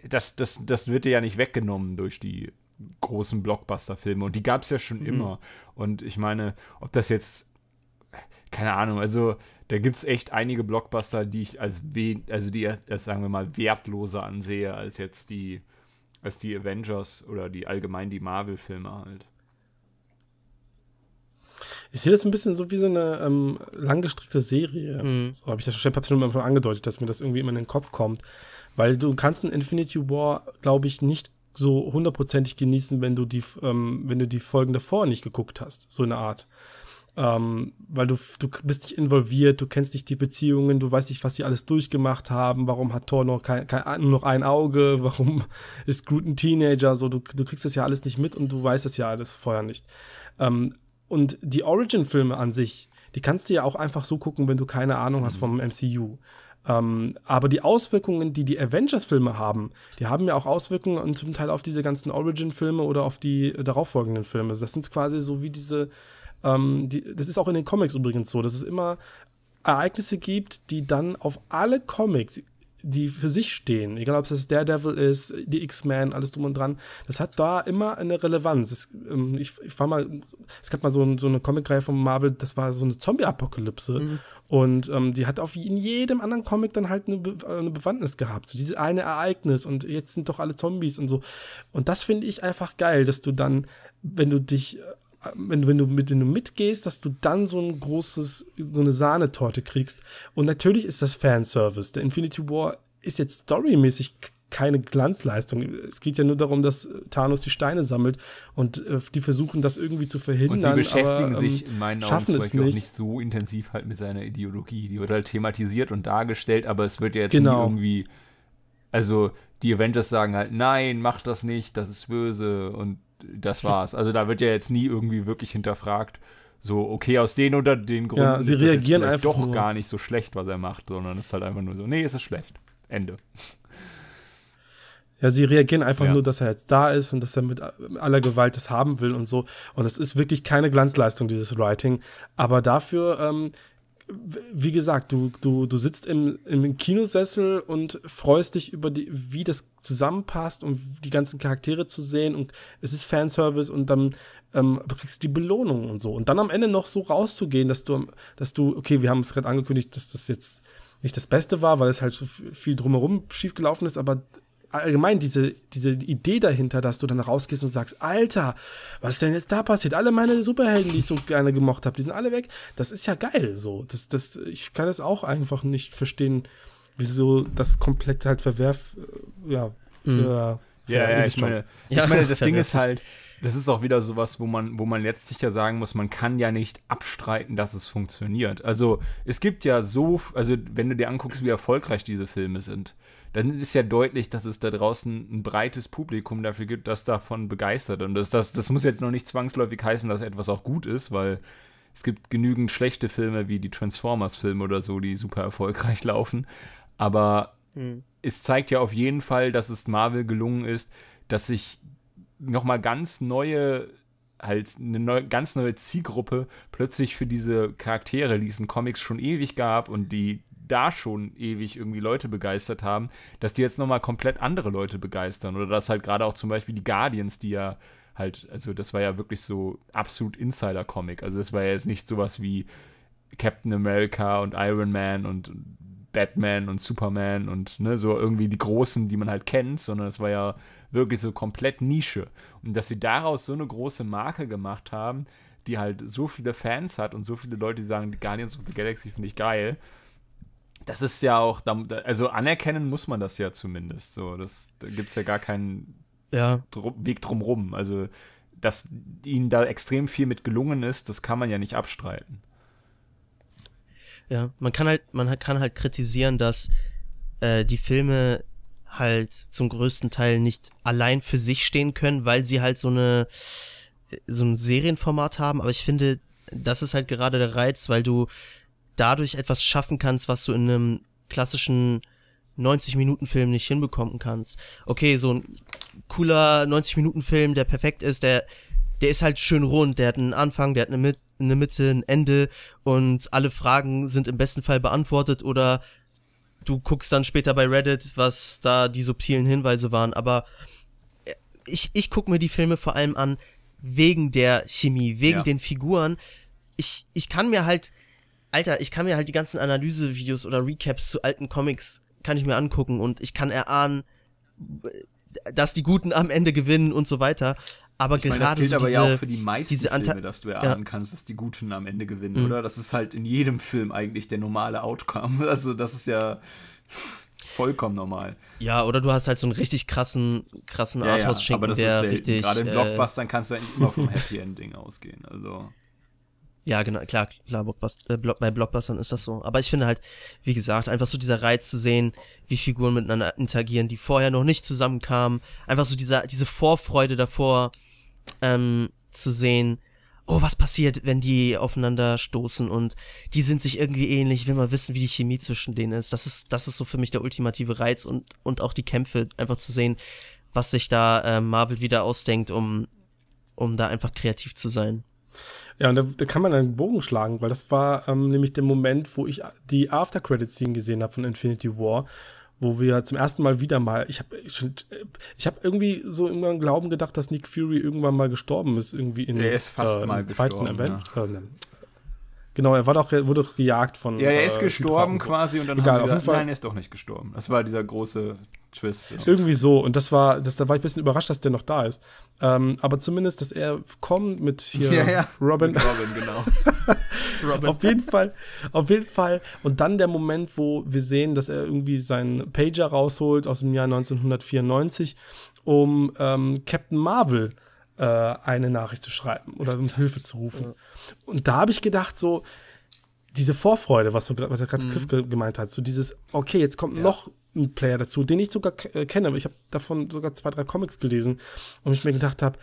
das, das, das wird dir ja nicht weggenommen durch die großen Blockbuster-Filme. Und die gab es ja schon mhm. immer. Und ich meine, ob das jetzt keine Ahnung, also da gibt es echt einige Blockbuster, die ich als, also die als, sagen wir mal, wertloser ansehe als jetzt die, als die Avengers oder die allgemein die Marvel-Filme halt. Ich sehe das ein bisschen so wie so eine ähm, langgestrickte Serie. Mhm. So habe ich das schon, hab schon mal angedeutet, dass mir das irgendwie immer in den Kopf kommt. Weil du kannst ein Infinity War, glaube ich, nicht so hundertprozentig genießen, wenn du die, ähm, wenn du die Folgen davor nicht geguckt hast. So eine Art. Ähm, weil du, du bist nicht involviert, du kennst nicht die Beziehungen, du weißt nicht, was sie alles durchgemacht haben, warum hat Thor noch kein, kein, nur äh, noch ein Auge, [laughs] warum ist Groot ein Teenager, so, du, du kriegst das ja alles nicht mit und du weißt das ja alles vorher nicht. Ähm, und die Origin-Filme an sich, die kannst du ja auch einfach so gucken, wenn du keine Ahnung hast mhm. vom MCU. Ähm, aber die Auswirkungen, die die Avengers-Filme haben, die haben ja auch Auswirkungen und zum Teil auf diese ganzen Origin-Filme oder auf die äh, darauffolgenden Filme. Das sind quasi so wie diese ähm, die, das ist auch in den Comics übrigens so, dass es immer Ereignisse gibt, die dann auf alle Comics, die für sich stehen, egal ob es Daredevil ist, die X-Men, alles drum und dran, das hat da immer eine Relevanz. Es, ähm, ich, ich, war mal, es gab mal so, ein, so eine Comicreihe von Marvel, das war so eine Zombie-Apokalypse mhm. und ähm, die hat auf in jedem anderen Comic dann halt eine, Be äh, eine Bewandtnis gehabt. So dieses eine Ereignis und jetzt sind doch alle Zombies und so. Und das finde ich einfach geil, dass du dann, wenn du dich äh, wenn, wenn, du mit, wenn du mitgehst, dass du dann so ein großes, so eine Sahnetorte kriegst. Und natürlich ist das Fanservice. Der Infinity War ist jetzt storymäßig keine Glanzleistung. Es geht ja nur darum, dass äh, Thanos die Steine sammelt und äh, die versuchen, das irgendwie zu verhindern. Und sie beschäftigen aber, ähm, sich in meinen Augen zum Beispiel nicht. auch nicht so intensiv halt mit seiner Ideologie. Die wird halt thematisiert und dargestellt, aber es wird ja jetzt genau. irgendwie. Also die Avengers sagen halt, nein, mach das nicht, das ist böse und das war's. Also da wird ja jetzt nie irgendwie wirklich hinterfragt, so, okay, aus den oder den Gründen ja, sie ist reagieren das einfach doch nur. gar nicht so schlecht, was er macht, sondern es ist halt einfach nur so, nee, es ist schlecht. Ende. Ja, sie reagieren einfach ja. nur, dass er jetzt da ist und dass er mit aller Gewalt das haben will und so. Und es ist wirklich keine Glanzleistung, dieses Writing. Aber dafür ähm, wie gesagt, du, du, du sitzt im, im Kinosessel und freust dich über die, wie das zusammenpasst und die ganzen Charaktere zu sehen und es ist Fanservice und dann ähm, kriegst du die Belohnung und so. Und dann am Ende noch so rauszugehen, dass du, dass du, okay, wir haben es gerade angekündigt, dass das jetzt nicht das Beste war, weil es halt so viel drumherum schiefgelaufen ist, aber allgemein diese, diese Idee dahinter, dass du dann rausgehst und sagst, Alter, was ist denn jetzt da passiert? Alle meine Superhelden, die ich so gerne gemocht habe, die sind alle weg. Das ist ja geil so. Das, das, ich kann es auch einfach nicht verstehen, wieso das komplett halt verwerf, äh, ja, mhm. für, für ja, ja, ich meine, ja, ich meine, [laughs] das Ding ist halt, das ist auch wieder sowas, wo man, wo man letztlich ja sagen muss, man kann ja nicht abstreiten, dass es funktioniert. Also es gibt ja so, also wenn du dir anguckst, wie erfolgreich diese Filme sind, dann ist ja deutlich, dass es da draußen ein breites Publikum dafür gibt, das davon begeistert. Und das, das, das muss jetzt noch nicht zwangsläufig heißen, dass etwas auch gut ist, weil es gibt genügend schlechte Filme wie die Transformers-Filme oder so, die super erfolgreich [laughs] laufen. Aber mhm. es zeigt ja auf jeden Fall, dass es Marvel gelungen ist, dass sich nochmal ganz neue, halt eine neue, ganz neue Zielgruppe plötzlich für diese Charaktere, die es in Comics schon ewig gab und die da schon ewig irgendwie Leute begeistert haben, dass die jetzt nochmal komplett andere Leute begeistern. Oder dass halt gerade auch zum Beispiel die Guardians, die ja halt, also das war ja wirklich so absolut Insider-Comic. Also das war ja jetzt nicht sowas wie Captain America und Iron Man und Batman und Superman und ne, so irgendwie die großen, die man halt kennt, sondern es war ja wirklich so komplett Nische. Und dass sie daraus so eine große Marke gemacht haben, die halt so viele Fans hat und so viele Leute, die sagen, Guardians of the Galaxy finde ich geil, das ist ja auch, also anerkennen muss man das ja zumindest. So, das, da gibt es ja gar keinen ja. Weg drumrum. Also, dass ihnen da extrem viel mit gelungen ist, das kann man ja nicht abstreiten. Ja, man kann halt, man kann halt kritisieren, dass äh, die Filme halt zum größten Teil nicht allein für sich stehen können, weil sie halt so eine so ein Serienformat haben. Aber ich finde, das ist halt gerade der Reiz, weil du dadurch etwas schaffen kannst, was du in einem klassischen 90-Minuten-Film nicht hinbekommen kannst. Okay, so ein cooler 90-Minuten-Film, der perfekt ist, der, der ist halt schön rund, der hat einen Anfang, der hat eine, Mit eine Mitte, ein Ende und alle Fragen sind im besten Fall beantwortet oder du guckst dann später bei Reddit, was da die subtilen Hinweise waren, aber äh, ich, ich gucke mir die Filme vor allem an wegen der Chemie, wegen ja. den Figuren. Ich, ich kann mir halt Alter, ich kann mir halt die ganzen Analysevideos oder Recaps zu alten Comics, kann ich mir angucken und ich kann erahnen, dass die Guten am Ende gewinnen und so weiter. Aber ich gerade meine, das gilt so aber diese, ja auch für die meisten diese Filme, dass du erahnen ja. kannst, dass die Guten am Ende gewinnen, mhm. oder? Das ist halt in jedem Film eigentlich der normale Outcome. [laughs] Also das ist ja [laughs] vollkommen normal. Ja, oder du hast halt so einen richtig krassen, krassen ja, Arthouse-Schinken, ja, aber das der ist selten. richtig. Gerade in äh, Blockbustern äh, kannst du eigentlich immer vom [laughs] Happy Ending ausgehen. Also ja, genau, klar, klar, Blockbuster, äh, bei Blockbustern ist das so. Aber ich finde halt, wie gesagt, einfach so dieser Reiz zu sehen, wie Figuren miteinander interagieren, die vorher noch nicht zusammenkamen. Einfach so dieser, diese Vorfreude davor, ähm, zu sehen, oh, was passiert, wenn die aufeinander stoßen und die sind sich irgendwie ähnlich, will mal wissen, wie die Chemie zwischen denen ist. Das ist, das ist so für mich der ultimative Reiz und, und auch die Kämpfe, einfach zu sehen, was sich da äh, Marvel wieder ausdenkt, um, um da einfach kreativ zu sein. Ja, und da, da, kann man einen Bogen schlagen, weil das war ähm, nämlich der Moment, wo ich die after credit szene gesehen habe von Infinity War, wo wir zum ersten Mal wieder mal, ich habe äh, ich hab irgendwie so immer im Glauben gedacht, dass Nick Fury irgendwann mal gestorben ist, irgendwie in der äh, zweiten ja. Event, äh, Genau, er war doch, wurde doch gejagt von. Ja, er äh, ist äh, gestorben so. quasi und dann Egal, haben sie gesagt, nein, er ist doch nicht gestorben. Das war dieser große Twist. Irgendwie so. Und das war, das, da war ich ein bisschen überrascht, dass der noch da ist. Ähm, aber zumindest, dass er kommt mit hier [laughs] ja, ja. Robin. Mit Robin, genau. [laughs] Robin. Auf jeden Fall, auf jeden Fall. Und dann der Moment, wo wir sehen, dass er irgendwie seinen Pager rausholt aus dem Jahr 1994, um ähm, Captain Marvel äh, eine Nachricht zu schreiben oder um Hilfe zu rufen. Ja. Und da habe ich gedacht, so, diese Vorfreude, was du gerade mhm. Ge gemeint hast, so dieses, okay, jetzt kommt ja. noch ein Player dazu, den ich sogar äh, kenne, aber ich habe davon sogar zwei, drei Comics gelesen und ich mir gedacht habe,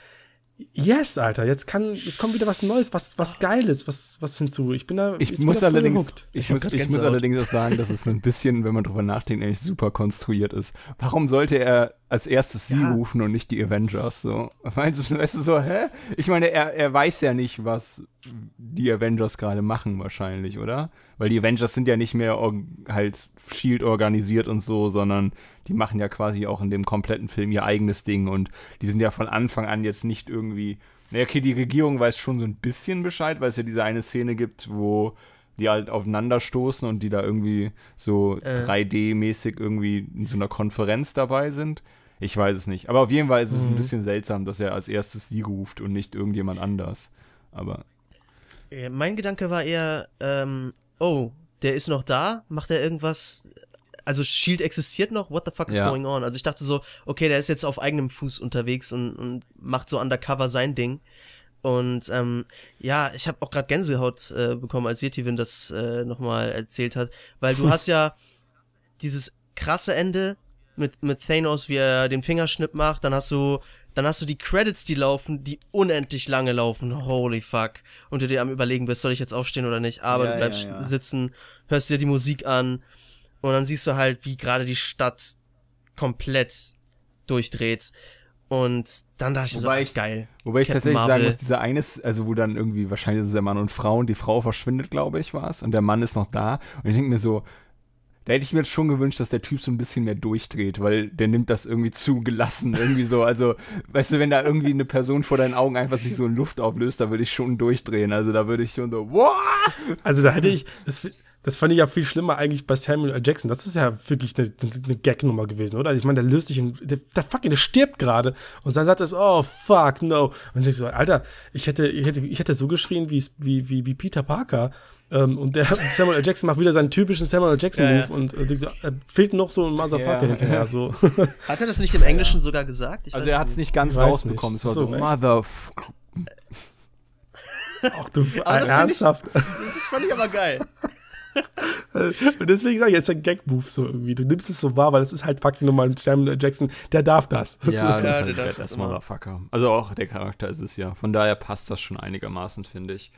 Yes, Alter, jetzt kann, jetzt kommt wieder was Neues, was, was ah. Geiles, was, was hinzu. Ich bin da. Ich muss da allerdings, ich, ich, muss, ich muss allerdings auch sagen, dass es ein bisschen, wenn man drüber nachdenkt, eigentlich super konstruiert ist. Warum sollte er als erstes sie rufen und nicht die Avengers? So, [laughs] meinst du, weißt du so, hä? Ich meine, er, er weiß ja nicht, was die Avengers gerade machen, wahrscheinlich, oder? Weil die Avengers sind ja nicht mehr halt Shield organisiert und so, sondern die machen ja quasi auch in dem kompletten Film ihr eigenes Ding und die sind ja von Anfang an jetzt nicht irgendwie. Naja, okay, die Regierung weiß schon so ein bisschen Bescheid, weil es ja diese eine Szene gibt, wo die halt aufeinanderstoßen und die da irgendwie so äh. 3D-mäßig irgendwie in so einer Konferenz dabei sind. Ich weiß es nicht. Aber auf jeden Fall ist es mhm. ein bisschen seltsam, dass er als erstes sie ruft und nicht irgendjemand anders. Aber. Äh, mein Gedanke war eher, ähm, oh, der ist noch da, macht er irgendwas also Shield existiert noch, what the fuck is ja. going on? Also ich dachte so, okay, der ist jetzt auf eigenem Fuß unterwegs und, und macht so undercover sein Ding. Und ähm, ja, ich habe auch gerade Gänsehaut äh, bekommen, als Yetivin das äh, nochmal erzählt hat, weil du [laughs] hast ja dieses krasse Ende mit, mit Thanos, wie er den Fingerschnipp macht, dann hast du dann hast du die Credits, die laufen, die unendlich lange laufen. Holy fuck. Und du dir am überlegen bist, soll ich jetzt aufstehen oder nicht? Aber ja, du bleibst ja, ja. sitzen, hörst dir die Musik an und dann siehst du halt, wie gerade die Stadt komplett durchdreht. Und dann dachte ich wobei so, ah, ich, geil. Wobei ich Captain tatsächlich Marvel. sagen muss, dieser eine, also wo dann irgendwie, wahrscheinlich ist es der Mann und Frau und die Frau verschwindet, glaube ich, war es. Und der Mann ist noch da. Und ich denke mir so, da hätte ich mir jetzt schon gewünscht, dass der Typ so ein bisschen mehr durchdreht, weil der nimmt das irgendwie [laughs] zu gelassen, irgendwie so. Also, weißt du, wenn da irgendwie eine Person vor deinen Augen einfach sich so in Luft auflöst, da würde ich schon durchdrehen. Also, da würde ich schon so, Wah! Also, da hätte ich, das, das fand ich ja viel schlimmer eigentlich bei Samuel L. Jackson. Das ist ja wirklich eine, eine Gag-Nummer gewesen, oder? Ich meine, der löst sich und der, der fucking, der stirbt gerade. Und dann sagt er so, oh fuck, no. Und ich so, Alter, ich hätte, ich hätte, ich hätte so geschrien wie, wie, wie, wie Peter Parker. Ähm, und der [laughs] Samuel L. Jackson macht wieder seinen typischen Samuel L. Jackson-Move ja, ja. und äh, äh, fehlt noch so ein Motherfucker ja, hinterher. So. [laughs] Hat er das nicht im Englischen sogar gesagt? Ich also er hat es nicht ganz rausbekommen. Es war so Motherfucker. Ach du, äh, ernsthaft. [laughs] das fand ich aber geil. Und deswegen sage ich, es ist ein Gag-Move so irgendwie. Du nimmst es so wahr, weil das ist halt fucking normal. Samuel Jackson, der darf das. Ja, das ist halt das Motherfucker. Also auch der Charakter ist es ja. Von daher passt das schon einigermaßen, finde ich.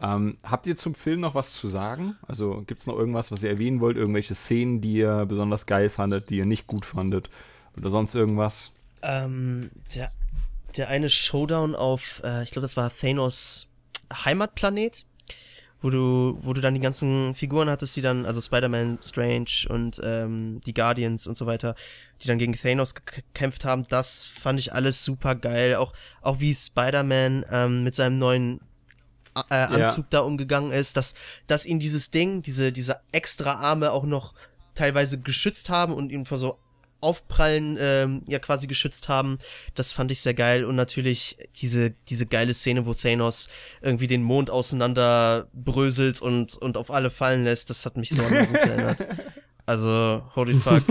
Ähm, habt ihr zum Film noch was zu sagen? Also gibt es noch irgendwas, was ihr erwähnen wollt? Irgendwelche Szenen, die ihr besonders geil fandet, die ihr nicht gut fandet? Oder sonst irgendwas? Ähm, der, der eine Showdown auf, äh, ich glaube, das war Thanos Heimatplanet wo du, wo du dann die ganzen Figuren hattest, die dann, also Spider-Man, Strange und ähm, die Guardians und so weiter, die dann gegen Thanos gekämpft haben, das fand ich alles super geil. Auch, auch wie Spider-Man ähm, mit seinem neuen äh, Anzug ja. da umgegangen ist, dass, dass ihn dieses Ding, diese, diese extra Arme auch noch teilweise geschützt haben und ihn vor so Aufprallen ähm, ja quasi geschützt haben. Das fand ich sehr geil. Und natürlich diese, diese geile Szene, wo Thanos irgendwie den Mond auseinanderbröselt und, und auf alle fallen lässt, das hat mich so an gut erinnert. [laughs] Also, holy fuck.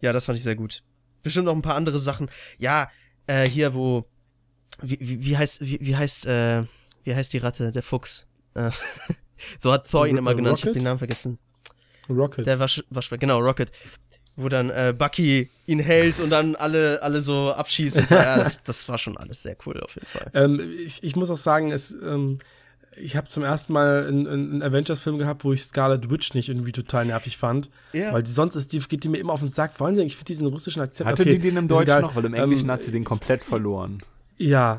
ja, das fand ich sehr gut. Bestimmt noch ein paar andere Sachen. Ja, äh, hier, wo. Wie, wie, wie heißt, wie, wie heißt, äh, wie heißt die Ratte? Der Fuchs. Äh, [laughs] so hat Thor ihn immer genannt. Rocket? Ich hab den Namen vergessen. Rocket. Der Wasch, Waschbär, genau, Rocket wo dann äh, Bucky ihn hält und dann alle, alle so abschießt. Und so. Ja, das, das, war schon alles sehr cool auf jeden Fall. Ähm, ich, ich muss auch sagen, es, ähm, ich habe zum ersten Mal einen, einen Avengers-Film gehabt, wo ich Scarlet Witch nicht irgendwie total nervig fand. Ja. Weil die, sonst ist die, geht die mir immer auf den Sack. Vor allem, ich finde diesen russischen Akzent. Hatte okay, die den im Deutschen egal. noch? Weil im Englischen ähm, hat sie den komplett verloren. Ja,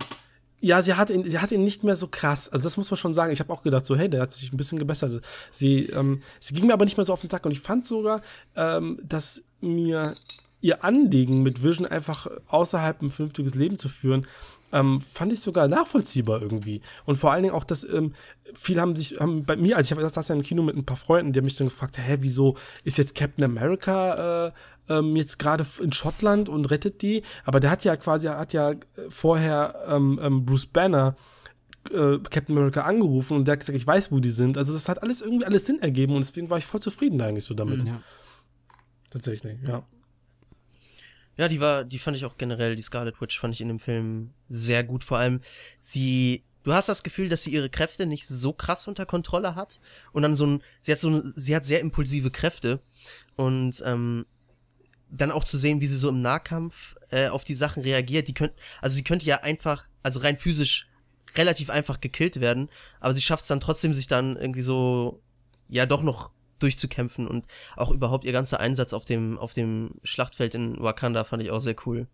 ja, sie hat, ihn, sie hat ihn nicht mehr so krass. Also, das muss man schon sagen. Ich habe auch gedacht, so, hey, der hat sich ein bisschen gebessert. Sie, ähm, sie ging mir aber nicht mehr so auf den Sack. Und ich fand sogar, ähm, dass mir ihr Anliegen mit Vision einfach außerhalb ein vernünftiges Leben zu führen, ähm, fand ich sogar nachvollziehbar irgendwie. Und vor allen Dingen auch, dass ähm, viele haben sich, haben bei mir, also ich hab, das saß ja im Kino mit ein paar Freunden, die haben mich dann gefragt, hä, wieso ist jetzt Captain America äh, ähm, jetzt gerade in Schottland und rettet die. Aber der hat ja quasi, hat ja äh, vorher ähm, ähm, Bruce Banner äh, Captain America angerufen und der hat gesagt, ich weiß, wo die sind. Also das hat alles irgendwie alles Sinn ergeben und deswegen war ich voll zufrieden eigentlich so damit. Mhm, ja. Tatsächlich, ja. Ja, die war, die fand ich auch generell, die Scarlet Witch fand ich in dem Film sehr gut. Vor allem, sie du hast das Gefühl, dass sie ihre Kräfte nicht so krass unter Kontrolle hat und dann so ein, sie hat so ein, sie hat sehr impulsive Kräfte und ähm, dann auch zu sehen, wie sie so im Nahkampf äh, auf die Sachen reagiert. Die könnte, also sie könnte ja einfach, also rein physisch relativ einfach gekillt werden, aber sie schafft es dann trotzdem, sich dann irgendwie so ja doch noch durchzukämpfen und auch überhaupt ihr ganzer Einsatz auf dem auf dem Schlachtfeld in Wakanda fand ich auch sehr cool.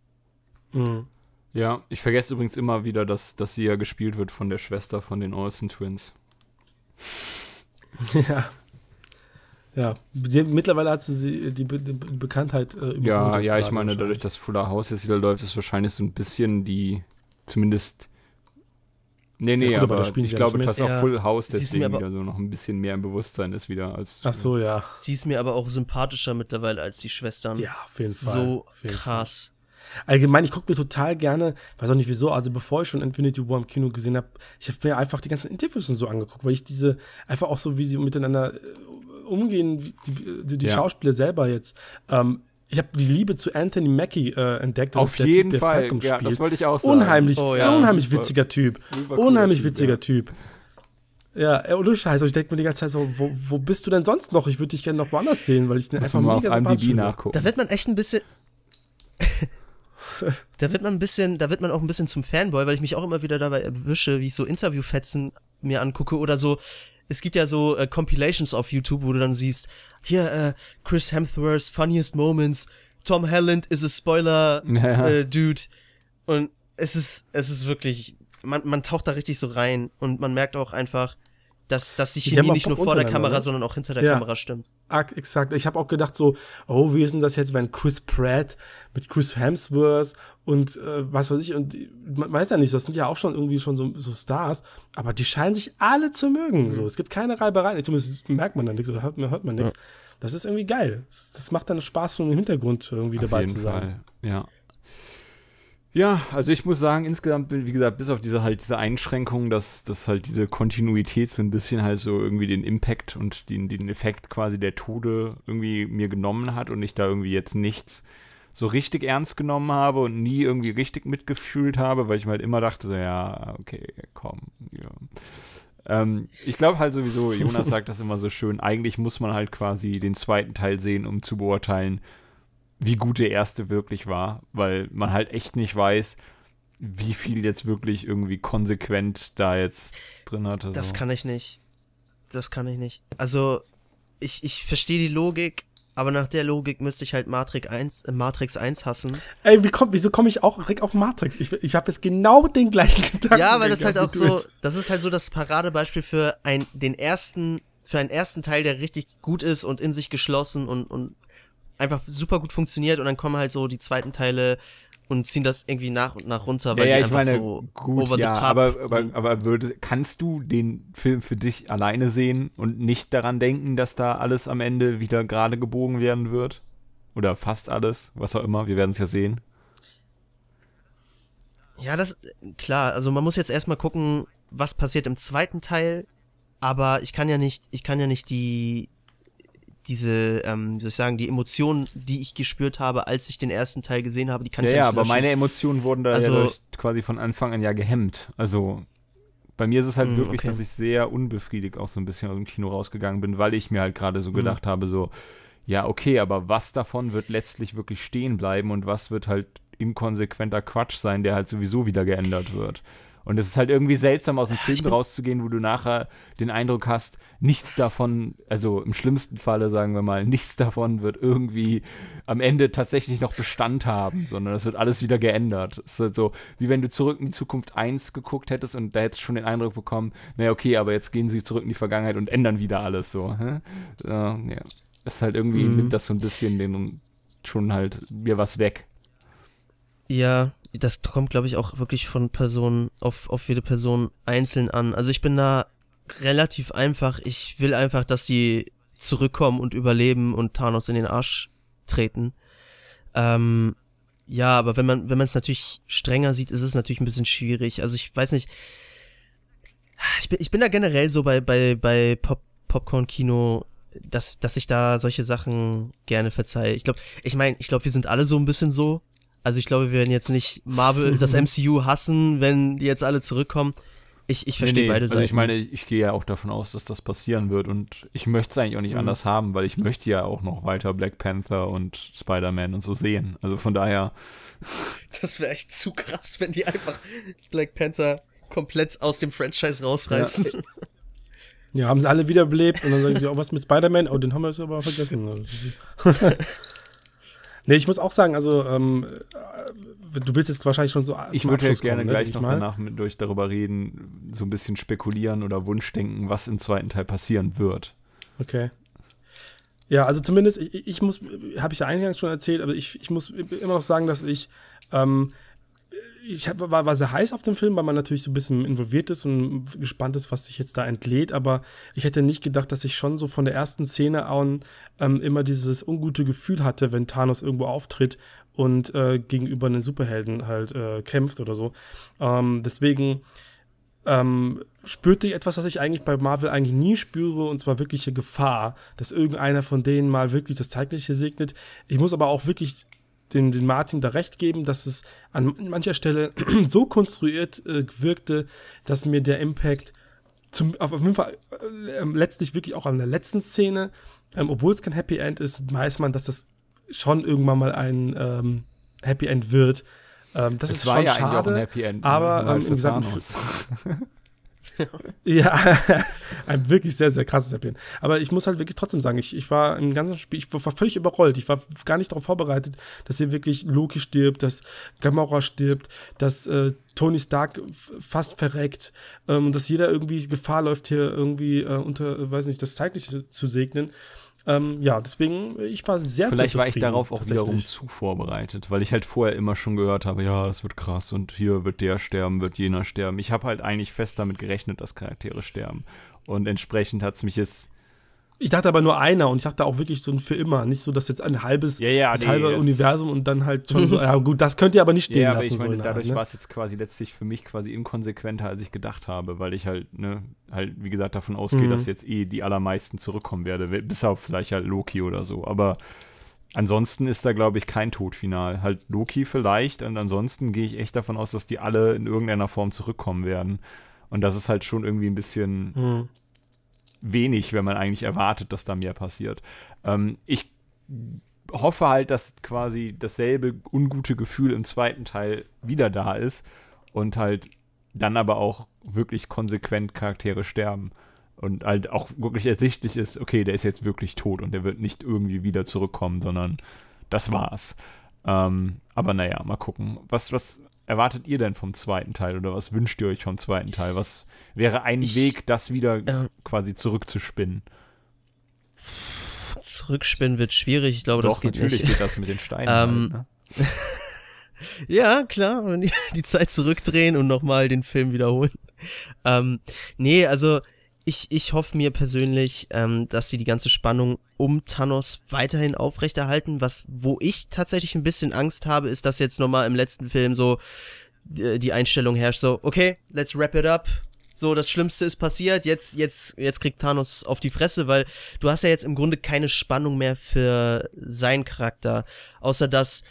Mhm. Ja, ich vergesse übrigens immer wieder, dass, dass sie ja gespielt wird von der Schwester von den Olsen Twins. [laughs] Ja. Ja, mittlerweile hat sie äh, die, Be die Bekanntheit äh, überholt. Ja, ja, ich meine, dadurch, dass Fuller House jetzt wieder läuft, ist wahrscheinlich so ein bisschen die, zumindest. Nee, nee, ja, gut, aber, aber ich glaube, dass auch Full House deswegen aber, wieder so noch ein bisschen mehr im Bewusstsein ist wieder als. Ach so, ja. Sie ist mir aber auch sympathischer mittlerweile als die Schwestern. Ja, auf jeden Fall. So jeden krass. Fall. Allgemein, ich gucke mir total gerne, weiß auch nicht wieso, also bevor ich schon Infinity War im Kino gesehen habe, ich habe mir einfach die ganzen Interviews und so angeguckt, weil ich diese einfach auch so, wie sie miteinander äh, umgehen, die, die, die ja. Schauspieler selber jetzt. Ähm, ich habe die Liebe zu Anthony Mackie äh, entdeckt. Auf jeden typ, Fall. Ja, das wollte ich auch sagen. Unheimlich, oh, ja, unheimlich super, witziger Typ. Unheimlich typ, witziger ja. Typ. Ja, äh, ohne Scheiße. Ich denke mir die ganze Zeit so, wo, wo bist du denn sonst noch? Ich würde dich gerne noch woanders sehen, weil ich den Muss einfach mal mega auf IMDb nachgucken. Da wird man echt ein bisschen. [laughs] da wird man ein bisschen, da wird man auch ein bisschen zum Fanboy, weil ich mich auch immer wieder dabei erwische, wie ich so Interviewfetzen mir angucke oder so es gibt ja so äh, Compilations auf YouTube, wo du dann siehst, hier äh, Chris Hemsworth's funniest moments, Tom Holland is a spoiler ja. äh, dude und es ist es ist wirklich man man taucht da richtig so rein und man merkt auch einfach, dass, das sich hier nicht nur vor der Kamera, ne? sondern auch hinter der ja, Kamera stimmt. Ach, Exakt. Ich habe auch gedacht so, oh, wie ist denn das jetzt, wenn Chris Pratt mit Chris Hemsworth und äh, was weiß ich, und man weiß ja nicht, das sind ja auch schon irgendwie schon so, so Stars, aber die scheinen sich alle zu mögen. Mhm. So, es gibt keine Reibereien. Zumindest merkt man da nichts oder hört, hört man nichts. Ja. Das ist irgendwie geil. Das, macht dann Spaß, so im Hintergrund irgendwie Auf dabei zu sein. Fall. Ja, ja, also ich muss sagen, insgesamt bin, wie gesagt, bis auf diese halt diese Einschränkung, dass, dass halt diese Kontinuität so ein bisschen halt so irgendwie den Impact und den, den Effekt quasi der Tode irgendwie mir genommen hat und ich da irgendwie jetzt nichts so richtig ernst genommen habe und nie irgendwie richtig mitgefühlt habe, weil ich mir halt immer dachte, so, ja, okay, komm. Ja. Ähm, ich glaube halt sowieso, Jonas [laughs] sagt das immer so schön, eigentlich muss man halt quasi den zweiten Teil sehen, um zu beurteilen, wie gut der erste wirklich war, weil man halt echt nicht weiß, wie viel jetzt wirklich irgendwie konsequent da jetzt drin hatte. Das so. kann ich nicht. Das kann ich nicht. Also, ich, ich verstehe die Logik, aber nach der Logik müsste ich halt Matrix 1, äh, Matrix 1 hassen. Ey, wie komm, wieso komme ich auch direkt auf Matrix? Ich, ich habe jetzt genau den gleichen Gedanken. Ja, weil das halt auch so, das ist halt so das Paradebeispiel für ein, den ersten, für einen ersten Teil, der richtig gut ist und in sich geschlossen und, und einfach super gut funktioniert und dann kommen halt so die zweiten Teile und ziehen das irgendwie nach und nach runter, weil ja, ja, die einfach meine, so gut, over ja, the top aber, aber, aber würde, kannst du den Film für dich alleine sehen und nicht daran denken, dass da alles am Ende wieder gerade gebogen werden wird? Oder fast alles, was auch immer, wir werden es ja sehen. Ja, das, klar, also man muss jetzt erstmal gucken, was passiert im zweiten Teil, aber ich kann ja nicht, ich kann ja nicht die, diese, ähm, wie soll ich sagen, die Emotionen, die ich gespürt habe, als ich den ersten Teil gesehen habe, die kann ja, ich ja, ja nicht Ja, aber meine Emotionen wurden da also, ja quasi von Anfang an ja gehemmt. Also bei mir ist es halt mh, mm, wirklich, okay. dass ich sehr unbefriedigt auch so ein bisschen aus dem Kino rausgegangen bin, weil ich mir halt gerade so mm. gedacht mhm. habe, so, ja, okay, aber was davon wird letztlich wirklich stehen bleiben und was wird halt inkonsequenter Quatsch sein, der halt sowieso wieder geändert wird. Und es ist halt irgendwie seltsam, aus dem ah, Film rauszugehen, wo du nachher den Eindruck hast, nichts davon, also im schlimmsten Falle sagen wir mal, [laughs] nichts davon wird irgendwie am Ende tatsächlich noch Bestand haben, sondern es wird alles wieder geändert. Es ist halt so, wie wenn du zurück in die Zukunft 1 geguckt hättest und da hättest du schon den Eindruck bekommen, naja, okay, aber jetzt gehen sie zurück in die Vergangenheit und ändern wieder alles so. Hä? so ja. Es ist halt irgendwie, mhm. nimmt das so ein bisschen den schon halt mir was weg. Ja, das kommt, glaube ich, auch wirklich von Personen auf, auf jede Person einzeln an. Also ich bin da relativ einfach. Ich will einfach, dass sie zurückkommen und überleben und Thanos in den Arsch treten. Ähm, ja, aber wenn man wenn man es natürlich strenger sieht, ist es natürlich ein bisschen schwierig. Also ich weiß nicht. Ich bin, ich bin da generell so bei bei bei Pop, Popcorn Kino, dass dass ich da solche Sachen gerne verzeihe. Ich glaube, ich meine, ich glaube, wir sind alle so ein bisschen so also ich glaube, wir werden jetzt nicht Marvel, [laughs] das MCU hassen, wenn die jetzt alle zurückkommen. Ich, ich verstehe nee, nee. beide Seiten. Also ich meine, ich, gehe ja auch davon aus, dass das passieren wird und ich möchte es eigentlich auch nicht mhm. anders haben, weil ich möchte ja auch noch weiter Black Panther und Spider-Man und so sehen. Also von daher. [laughs] Das wäre echt zu krass, wenn die einfach Black Panther komplett aus dem Franchise rausreißen. Ja. ja haben sie alle wiederbelebt und dann sagen sie, oh, was mit Spider-Man? Oh, den haben wir jetzt aber vergessen. [laughs] Nee, ich muss auch sagen, also ähm, äh, du bist jetzt wahrscheinlich schon so. Äh, ich würde jetzt gerne kommen, ne, gleich ne, noch mal. danach mit euch darüber reden, so ein bisschen spekulieren oder Wunschdenken, was im zweiten Teil passieren wird. Okay. Ja, also zumindest, ich, ich muss, habe ich ja eingangs schon erzählt, aber ich, ich muss immer noch sagen, dass ich ähm, ich hab, war, war sehr heiß auf dem Film, weil man natürlich so ein bisschen involviert ist und gespannt ist, was sich jetzt da entlädt. Aber ich hätte nicht gedacht, dass ich schon so von der ersten Szene an ähm, immer dieses ungute Gefühl hatte, wenn Thanos irgendwo auftritt und äh, gegenüber einem Superhelden halt äh, kämpft oder so. Ähm, deswegen ähm, spürte ich etwas, was ich eigentlich bei Marvel eigentlich nie spüre, und zwar wirkliche Gefahr, dass irgendeiner von denen mal wirklich das Zeitliche segnet. Ich muss aber auch wirklich dem, dem Martin da recht geben, dass es an mancher Stelle [clears throat] so konstruiert äh, wirkte, dass mir der Impact zum, auf, auf jeden Fall äh, ähm, letztlich wirklich auch an der letzten Szene, ähm, obwohl es kein Happy End ist, weiß man, dass das schon irgendwann mal ein ähm, Happy End wird. Ähm, das es ist war schon ja schade, Happy End, aber ähm, im gesamten [laughs] [laughs] ja, [laughs] ein wirklich sehr, sehr krasses Appian. Aber ich muss halt wirklich trotzdem sagen, ich, ich war im ganzen Spiel, ich war völlig überrollt. Ich war gar nicht darauf vorbereitet, dass hier wirklich Loki stirbt, dass Gamora stirbt, dass äh, Tony Stark fast verreckt, ähm, dass jeder irgendwie Gefahr läuft, hier irgendwie äh, unter, äh, weiß nicht, das Zeitliche zu segnen. Ähm, ja, deswegen, ich war sehr zufrieden. Vielleicht war ich darauf auch wiederum zu vorbereitet, weil ich halt vorher immer schon gehört habe, ja, das wird krass und hier wird der sterben, wird jener sterben. Ich habe halt eigentlich fest damit gerechnet, dass Charaktere sterben. Und entsprechend hat es mich jetzt ich dachte aber nur einer und ich dachte auch wirklich so ein für immer. Nicht so, dass jetzt ein halbes, ja, ja, nee, halbe Universum und dann halt schon [laughs] so, ja gut, das könnt ihr aber nicht stehen ja, aber Ich meine, so dadurch ne? war es jetzt quasi letztlich für mich quasi inkonsequenter, als ich gedacht habe, weil ich halt, ne, halt, wie gesagt, davon ausgehe, mhm. dass jetzt eh die allermeisten zurückkommen werde, bis auf vielleicht halt Loki oder so. Aber ansonsten ist da, glaube ich, kein Todfinal. Halt Loki vielleicht und ansonsten gehe ich echt davon aus, dass die alle in irgendeiner Form zurückkommen werden. Und das ist halt schon irgendwie ein bisschen. Mhm wenig, wenn man eigentlich erwartet, dass da mehr passiert. Ähm, ich hoffe halt, dass quasi dasselbe ungute Gefühl im zweiten Teil wieder da ist und halt dann aber auch wirklich konsequent Charaktere sterben und halt auch wirklich ersichtlich ist, okay, der ist jetzt wirklich tot und der wird nicht irgendwie wieder zurückkommen, sondern das war's. Ähm, aber naja, mal gucken. Was, was erwartet ihr denn vom zweiten Teil oder was wünscht ihr euch vom zweiten Teil? Was wäre ein ich, Weg, das wieder äh, quasi zurückzuspinnen? Zurückspinnen wird schwierig, ich glaube, Doch, das geht natürlich nicht. geht das mit den Steinen. [laughs] Halt, ähm, halt, ne? [laughs] ja, klar, die Zeit zurückdrehen und nochmal den Film wiederholen. Ähm, nee, also ich, ich hoffe mir persönlich, ähm, dass sie die ganze Spannung um Thanos weiterhin aufrechterhalten. Was, wo ich tatsächlich ein bisschen Angst habe, ist, dass jetzt nochmal im letzten Film so die Einstellung herrscht, so, okay, let's wrap it up. So, das Schlimmste ist passiert, jetzt, jetzt, jetzt kriegt Thanos auf die Fresse, weil du hast ja jetzt im Grunde keine Spannung mehr für seinen Charakter. Außer dass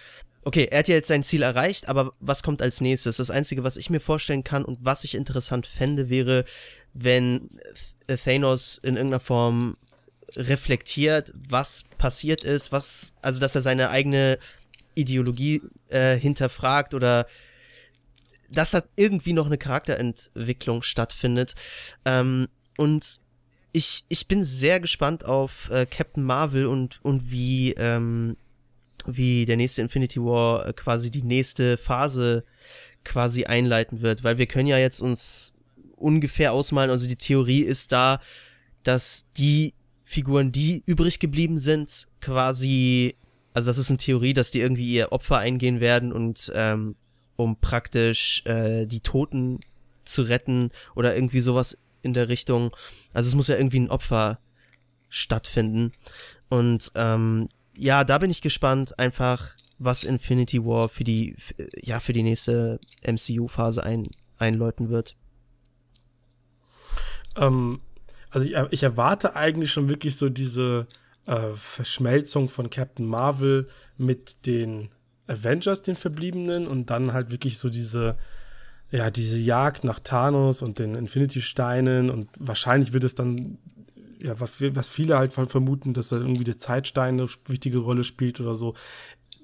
okay, er hat ja jetzt sein Ziel erreicht, aber was kommt als nächstes? Das Einzige, was ich mir vorstellen kann und was ich interessant fände, wäre, wenn Thanos in irgendeiner Form reflektiert, was passiert ist, was, also dass er seine eigene Ideologie äh, hinterfragt oder dass da irgendwie noch eine Charakterentwicklung stattfindet. Ähm, und ich, ich bin sehr gespannt auf äh, Captain Marvel und, und wie ähm, wie der nächste Infinity War äh, quasi die nächste Phase quasi einleiten wird, weil wir können ja jetzt uns ungefähr ausmalen, also die Theorie ist da, dass die Figuren, die übrig geblieben sind, quasi, also das ist eine Theorie, dass die irgendwie ihr Opfer eingehen werden und ähm, um praktisch äh, die Toten zu retten oder irgendwie sowas in der Richtung. Also es muss ja irgendwie ein Opfer stattfinden. Und ähm, ja, da bin ich gespannt, einfach was Infinity War für die, ja, für die nächste MCU-Phase ein, einläuten wird. Ähm, also ich, ich, erwarte eigentlich schon wirklich so diese äh, Verschmelzung von Captain Marvel mit den Avengers, den Verbliebenen, und dann halt wirklich so diese, ja, diese Jagd nach Thanos und den Infinity-Steinen und wahrscheinlich wird es dann ja, was, was viele halt vermuten, dass da irgendwie der Zeitstein eine wichtige Rolle spielt oder so.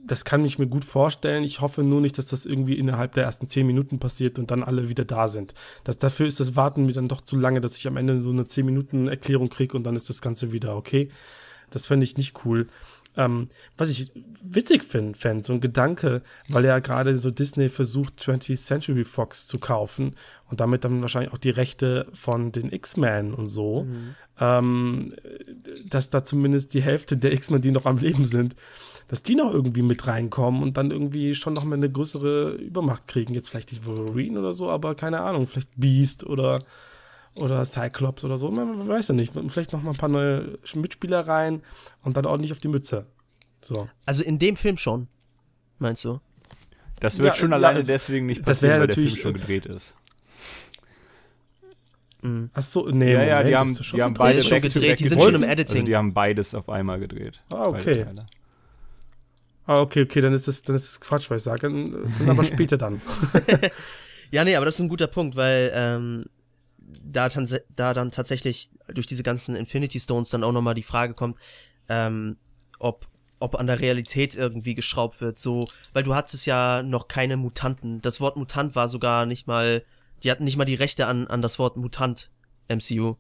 Das kann ich mir gut vorstellen. Ich hoffe nur nicht, dass das irgendwie innerhalb der ersten zehn Minuten passiert und dann alle wieder da sind. Das, dafür ist das Warten mir dann doch zu lange, dass ich am Ende so eine zehn Minuten Erklärung kriege und dann ist das Ganze wieder okay. Das fände ich nicht cool. Ähm, was ich witzig finde, fänd, so ein Gedanke, weil ja gerade so Disney versucht, 20th Century Fox zu kaufen und damit dann wahrscheinlich auch die Rechte von den X-Men und so, mhm. ähm, dass da zumindest die Hälfte der X-Men, die noch am Leben sind, dass die noch irgendwie mit reinkommen und dann irgendwie schon noch mal eine größere Übermacht kriegen. Jetzt vielleicht nicht Wolverine oder so, aber keine Ahnung, vielleicht Beast oder oder Cyclops oder so. Man weiß ja nicht. Vielleicht noch mal ein paar neue Mitspieler rein und dann ordentlich auf die Mütze. So. Also in dem Film schon, meinst du? Das wird ja, schon alleine also, deswegen nicht passieren, weil der Film schon äh, gedreht ist. Mhm. Ach so, nee, ja, ja, die haben, die haben beide schon gedreht, gedreht, die sind schon im Editing. Also die haben beides auf einmal gedreht. Ah, okay. Ah, okay, okay, dann ist das, dann ist das Quatsch, was ich sage. Dann, dann aber später dann. [laughs] ja, nee, aber das ist ein guter Punkt, weil ähm, da, da dann tatsächlich durch diese ganzen Infinity Stones dann auch nochmal die Frage kommt, ähm, ob, ob an der Realität irgendwie geschraubt wird, so, weil du hattest ja noch keine Mutanten. Das Wort Mutant war sogar nicht mal, die hatten nicht mal die Rechte an, an das Wort Mutant MCU.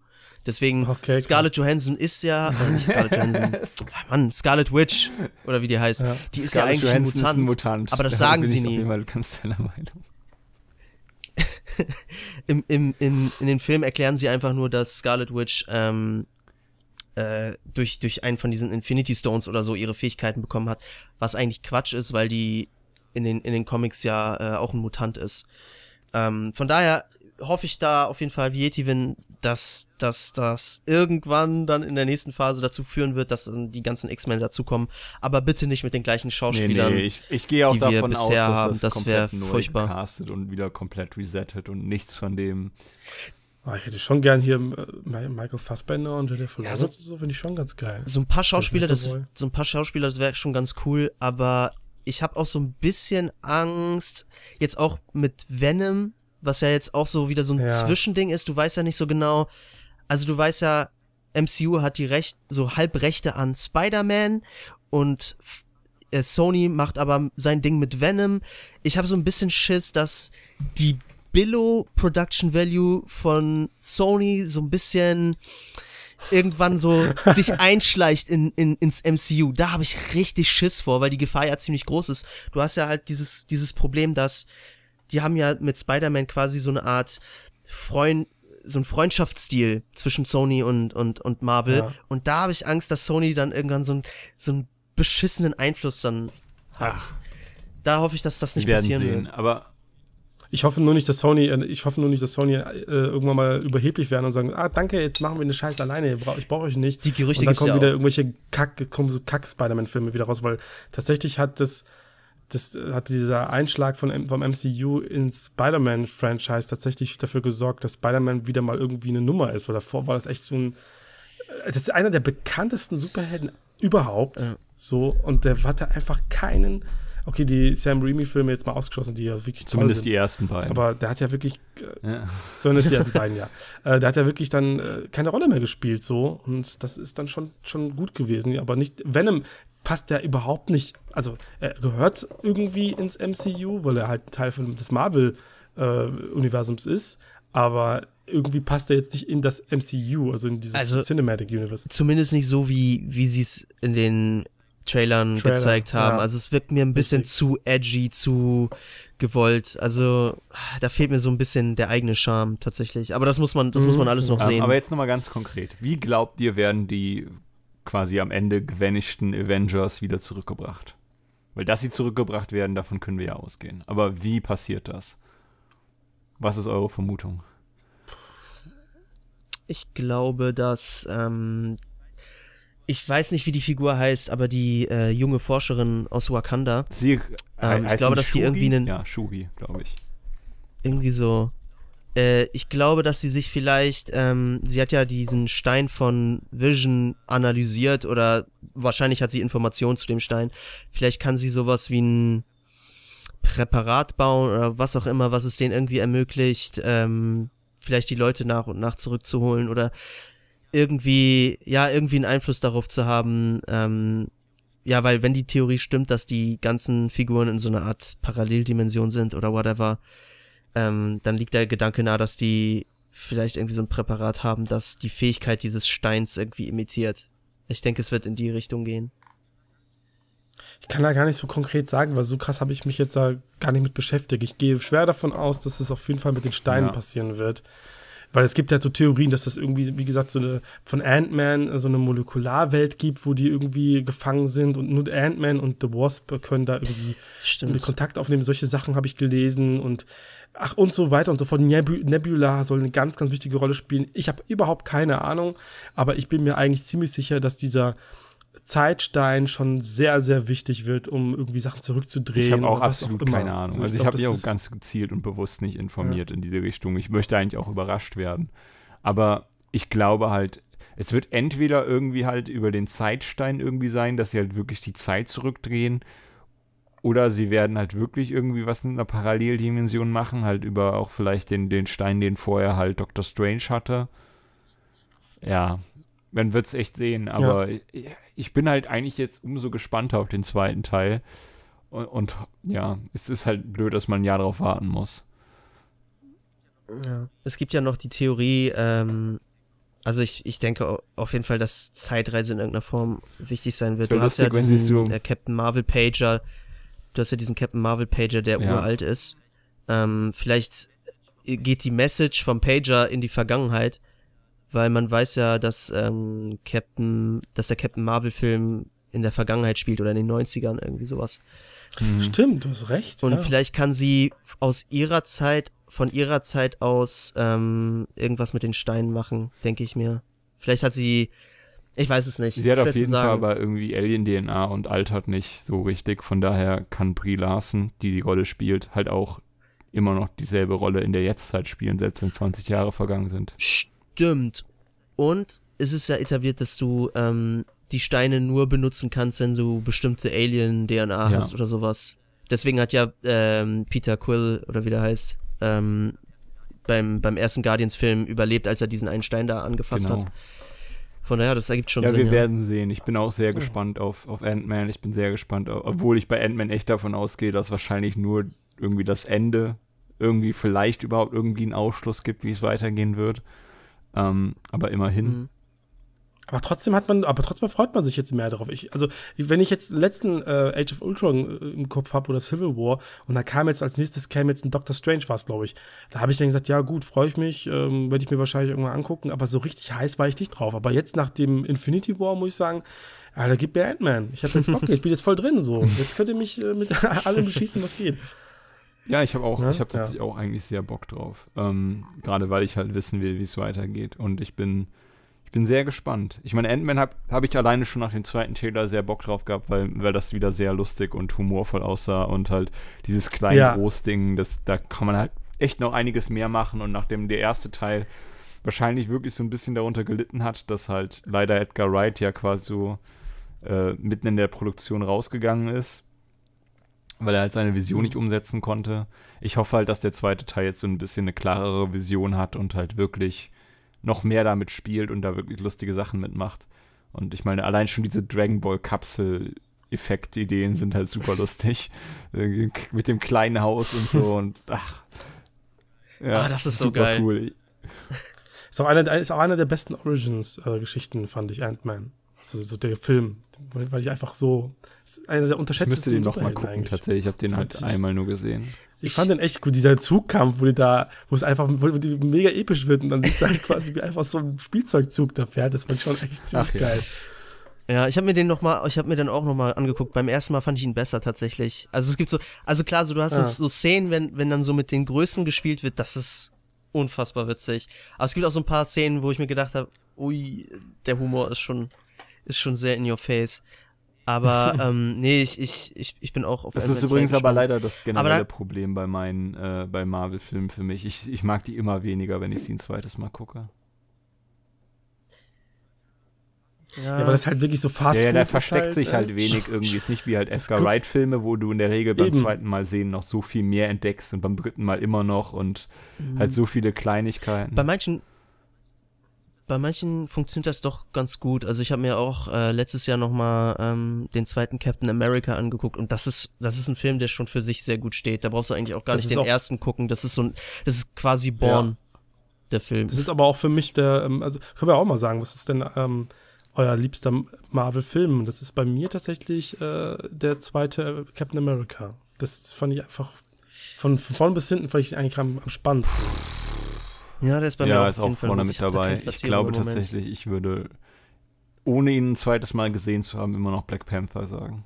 Deswegen, okay, Scarlett Johansson ist ja, äh, nicht Scarlett [laughs] Johansson, ah, Mann, Scarlett Witch, oder wie die heißt, ja. die ist Scarlett ja eigentlich ein Mutant, ein Mutant, Aber das Daran sagen sie nie. Auf jeden Fall ganz deiner Meinung im, [laughs] im, im, in den Film erklären sie einfach nur, dass Scarlet Witch ähm, äh, durch, durch einen von diesen Infinity Stones oder so ihre Fähigkeiten bekommen hat, was eigentlich Quatsch ist, weil die in den, in den Comics ja äh, auch ein Mutant ist. Ähm, von daher hoffe ich da auf jeden Fall, wie Yetivin, dass, dass das irgendwann dann in der nächsten Phase dazu führen wird, dass die ganzen X-Men dazukommen. Aber bitte nicht mit den gleichen Schauspielern. Nee, nee, ich, ich gehe auch davon aus, dass haben. das, das wäre furchtbar. Castet und wieder komplett resettet und nichts von dem. Ah, ich hätte schon gern hier äh, Michael Fassbender und Jennifer ja, so, so finde ich schon ganz geil. So ein paar Schauspieler, das, so ein paar Schauspieler, das wäre schon ganz cool, aber ich habe auch so ein bisschen Angst, jetzt auch mit Venom, was ja jetzt auch so wieder so ein ja. Zwischending ist. Du weißt ja nicht so genau, also du weißt ja, MCU hat die Recht, so Halbrechte an Spider-Man und äh, Sony macht aber sein Ding mit Venom. Ich habe so ein bisschen Schiss, dass die Billow Production Value von Sony so ein bisschen irgendwann so [laughs] sich einschleicht in, in, ins MCU. Da habe ich richtig Schiss vor, weil die Gefahr ja ziemlich groß ist. Du hast ja halt dieses, dieses Problem, dass die haben ja mit Spider-Man quasi so eine Art Freund, so ein Freundschaftsstil zwischen Sony und, und, und Marvel. Ja. Und da habe ich Angst, dass Sony dann irgendwann so, ein, so einen beschissenen Einfluss dann hat. Ach. Da hoffe ich, dass das nicht passieren sehen, wird. Aber ich hoffe nur nicht, dass Sony, äh, ich hoffe nur nicht, dass Sony äh, irgendwann mal überheblich werden und sagen, ah, danke, jetzt machen wir eine Scheiße alleine, ich brauche brauch euch nicht. Die Gerüchte Und dann kommen ja wieder auch. irgendwelche Kack, kommen so Kack-Spider-Man-Filme wieder raus, weil tatsächlich hat das das äh, hat dieser Einschlag von, vom MCU ins Spider-Man-Franchise tatsächlich dafür gesorgt, dass Spider-Man wieder mal irgendwie eine Nummer ist. Weil davor war das echt so ein. Äh, das ist einer der bekanntesten Superhelden überhaupt. Ja. So, und der hatte einfach keinen. Okay, die Sam Raimi-Filme jetzt mal ausgeschlossen, die ja wirklich Zumindest die ersten beiden. Aber der hat ja wirklich. Äh, ja. Zumindest die [laughs] ersten beiden, ja. der hat ja wirklich dann keine Rolle mehr gespielt, so. Und das ist dann schon, schon gut gewesen. Aber nicht. Venom, passt ja überhaupt nicht, also er gehört irgendwie ins MCU, weil er halt ein Teil von des Marvel-Universums äh, ist, aber irgendwie passt er jetzt nicht in das MCU, also in dieses also, Cinematic Universe. Zumindest nicht so, wie, wie sie es in den Trailern Trailer, gezeigt haben. Ja. Also es wirkt mir ein bisschen Richtig. zu edgy, zu gewollt. Also da fehlt mir so ein bisschen der eigene Charme tatsächlich. Aber das muss man, das mhm. muss man alles noch ja, sehen. Aber jetzt nochmal ganz konkret. Wie glaubt ihr, werden die quasi am Ende gevanishten Avengers wieder zurückgebracht. Weil dass sie zurückgebracht werden, davon können wir ja ausgehen. Aber wie passiert das? Was ist eure Vermutung? Ich glaube, dass ähm, ich weiß nicht, wie die Figur heißt, aber die äh, junge Forscherin aus Wakanda. Sie, äh, ähm, ich glaube, dass Shugi? die irgendwie einen. Ja, Shuri, glaube ich. Irgendwie so äh, ich glaube, dass sie sich vielleicht, ähm, sie hat ja diesen Stein von Vision analysiert oder wahrscheinlich hat sie Informationen zu dem Stein. Vielleicht kann sie sowas wie ein Präparat bauen oder was auch immer, was es denen irgendwie ermöglicht, ähm, vielleicht die Leute nach und nach zurückzuholen oder irgendwie, ja, irgendwie einen Einfluss darauf zu haben, ähm, ja, weil wenn die Theorie stimmt, dass die ganzen Figuren in so einer Art Paralleldimension sind oder whatever, ähm, dann liegt der Gedanke nahe, dass die vielleicht irgendwie so ein Präparat haben, das die Fähigkeit dieses Steins irgendwie imitiert. Ich denke, es wird in die Richtung gehen. Ich kann da gar nicht so konkret sagen, weil so krass habe ich mich jetzt da gar nicht mit beschäftigt. Ich gehe schwer davon aus, dass das auf jeden Fall mit den Steinen ja. passieren wird. Weil es gibt ja so Theorien, dass das irgendwie, wie gesagt, so eine von Ant-Man so eine Molekularwelt gibt, wo die irgendwie gefangen sind und nur Ant-Man und The Wasp können da irgendwie Kontakt aufnehmen. Solche Sachen habe ich gelesen und Ach, und so weiter und so fort. Nebula soll eine ganz, ganz wichtige Rolle spielen. Ich habe überhaupt keine Ahnung, aber ich bin mir eigentlich ziemlich sicher, dass dieser Zeitstein schon sehr, sehr wichtig wird, um irgendwie Sachen zurückzudrehen. Ich habe auch absolut auch keine Ahnung. Also, also ich, ich habe mich auch ganz gezielt und bewusst nicht informiert ja. in diese Richtung. Ich möchte eigentlich auch überrascht werden. Aber ich glaube halt, es wird entweder irgendwie halt über den Zeitstein irgendwie sein, dass sie halt wirklich die Zeit zurückdrehen oder sie werden halt wirklich irgendwie was in einer Paralleldimension machen, halt über auch vielleicht den, den Stein, den vorher halt Dr. Strange hatte. Ja, man wird es echt sehen, aber ja. ich, bin halt eigentlich jetzt umso gespannter auf den zweiten Teil. Und, und, ja, es ist halt blöd, dass man ein Jahr darauf warten muss. Ja. Es gibt ja noch die Theorie, ähm, also ich, ich denke auf jeden Fall, dass Zeitreise in irgendeiner Form wichtig sein wird. Du lustig, hast ja diesen so äh, Captain Marvel Pager, du hast ja diesen Captain Marvel Pager, der ja. uralt ist. Ähm, vielleicht geht die Message vom Pager in die Vergangenheit, weil man weiß ja, dass ähm, Captain, dass der Captain Marvel Film in der Vergangenheit spielt oder in den 90ern irgendwie sowas. Hm. Stimmt, du hast recht. Und ja. vielleicht kann sie aus ihrer Zeit, von ihrer Zeit aus ähm, irgendwas mit den Steinen machen, denke ich mir. Vielleicht hat sie ich weiß es nicht. Sie hat Schwer auf jeden Fall aber irgendwie Alien-DNA und altert nicht so richtig. Von daher kann Brie Larson, die die Rolle spielt, halt auch immer noch dieselbe Rolle in der Jetztzeit spielen, selbst wenn 20 Jahre vergangen sind. Stimmt. Und es ist ja etabliert, dass du ähm, die Steine nur benutzen kannst, wenn du bestimmte Alien-DNA ja. hast oder sowas. Deswegen hat ja ähm, Peter Quill, oder wie der heißt, ähm, beim, beim ersten Guardians-Film überlebt, als er diesen einen Stein da angefasst genau. hat. Von daher, das ergibt schon ja, Sinn. Wir ja, wir werden sehen. Ich bin auch sehr oh. gespannt auf, auf Ant-Man. Ich bin sehr gespannt, obwohl ich bei Ant-Man echt davon ausgehe, dass wahrscheinlich nur irgendwie das Ende irgendwie vielleicht überhaupt irgendwie einen Ausschluss gibt, wie es weitergehen wird. Ähm, aber immerhin. Mhm. Aber trotzdem hat man, aber trotzdem freut man sich jetzt mehr drauf. Ich, also, wenn ich jetzt den letzten äh, Age of Ultron äh, im Kopf habe oder Civil War und da kam jetzt als nächstes kam jetzt ein Doctor Strange war es, glaube ich. Da habe ich dann gesagt, ja gut, freue ich mich, ähm, werde ich mir wahrscheinlich irgendwann angucken, aber so richtig heiß war ich nicht drauf. Aber jetzt nach dem Infinity War muss ich sagen, Alter, gib mir Ant-Man. Ich habe jetzt Bock, ich bin jetzt voll drin so. Jetzt könnt ihr mich äh, mit [laughs] allem beschießen, was geht. Ja, ich habe auch, ne? ich habe tatsächlich ja. auch eigentlich sehr Bock drauf. Ähm, Gerade weil ich halt wissen will, wie es weitergeht. Und ich bin bin sehr gespannt. Ich meine, Ant-Man habe hab ich alleine schon nach dem zweiten Trailer sehr Bock drauf gehabt, weil, weil das wieder sehr lustig und humorvoll aussah und halt dieses kleine Großding, das, da kann man halt echt noch einiges mehr machen und nachdem der erste Teil wahrscheinlich wirklich so ein bisschen darunter gelitten hat, dass halt leider Edgar Wright ja quasi so äh, mitten in der Produktion rausgegangen ist, weil er halt seine Vision mhm. nicht umsetzen konnte. Ich hoffe halt, dass der zweite Teil jetzt so ein bisschen eine klarere Vision hat und halt wirklich noch mehr damit spielt und da wirklich lustige Sachen mitmacht. Und ich meine, allein schon diese Dragon Ball Kapsel Effekt-Ideen sind halt super lustig. [laughs] Äh, mit dem kleinen Haus und so und ach. Ah, ja, ah, das ist so geil. Cool. [laughs] Ist auch, einer, ist auch einer der besten Origins-Geschichten, äh, fand ich, Ant-Man. Also so der Film, weil ich einfach so. Ist Einer der unterschätztesten. Ich müsste den nochmal gucken, eigentlich. tatsächlich. Ich habe den halt einmal nur gesehen. Ich, ich fand den echt gut, dieser Zugkampf, wo die da, wo es einfach wo die mega episch wird und dann siehst du halt [laughs] quasi, wie einfach so ein Spielzeugzug da fährt. Das fand ich schon echt ziemlich Ach, geil. Ja. ja ich habe mir den noch mal, ich habe mir den auch noch mal angeguckt. Beim ersten Mal fand ich ihn besser tatsächlich. Also es gibt so, also klar, so du hast ah. so, so Szenen, wenn wenn dann so mit den Größen gespielt wird, das ist unfassbar witzig. Aber es gibt auch so ein paar Szenen, wo ich mir gedacht habe, ui, der Humor ist schon ist schon sehr in your face. Aber [laughs] ähm, nee, ich, ich, ich, ich bin auch auf Das Ant-Man ist übrigens aber leider das generelle da, Problem bei meinen äh, bei Marvel-Filmen für mich. Ich, ich mag die immer weniger, wenn ich sie ein zweites Mal gucke. Ja, ja weil das halt wirklich so fast Ja, ja da versteckt halt, sich halt äh, wenig irgendwie. Ist nicht wie halt Edgar Wright-Filme, wo du in der Regel beim eben. zweiten Mal sehen noch so viel mehr entdeckst und beim dritten Mal immer noch und mhm. halt so viele Kleinigkeiten. Bei manchen, bei manchen funktioniert das doch ganz gut. Also ich habe mir auch äh, letztes Jahr nochmal ähm, den zweiten Captain America angeguckt und das ist, das ist ein Film, der schon für sich sehr gut steht. Da brauchst du eigentlich auch gar das nicht den auch, ersten gucken. Das ist so ein, das ist quasi Born, ja. der Film. Das ist aber auch für mich der, ähm, also können wir auch mal sagen, was ist denn ähm, euer liebster Marvel-Film? Das ist bei mir tatsächlich äh, der zweite äh, Captain America. Das fand ich einfach von, von vorn bis hinten fand ich eigentlich am, am spannendsten. Ja, der ist bei ja, mir Ja, ist auch vorne mit dabei. Ich glaube tatsächlich, ich würde, ohne ihn ein zweites Mal gesehen zu haben, immer noch Black Panther sagen.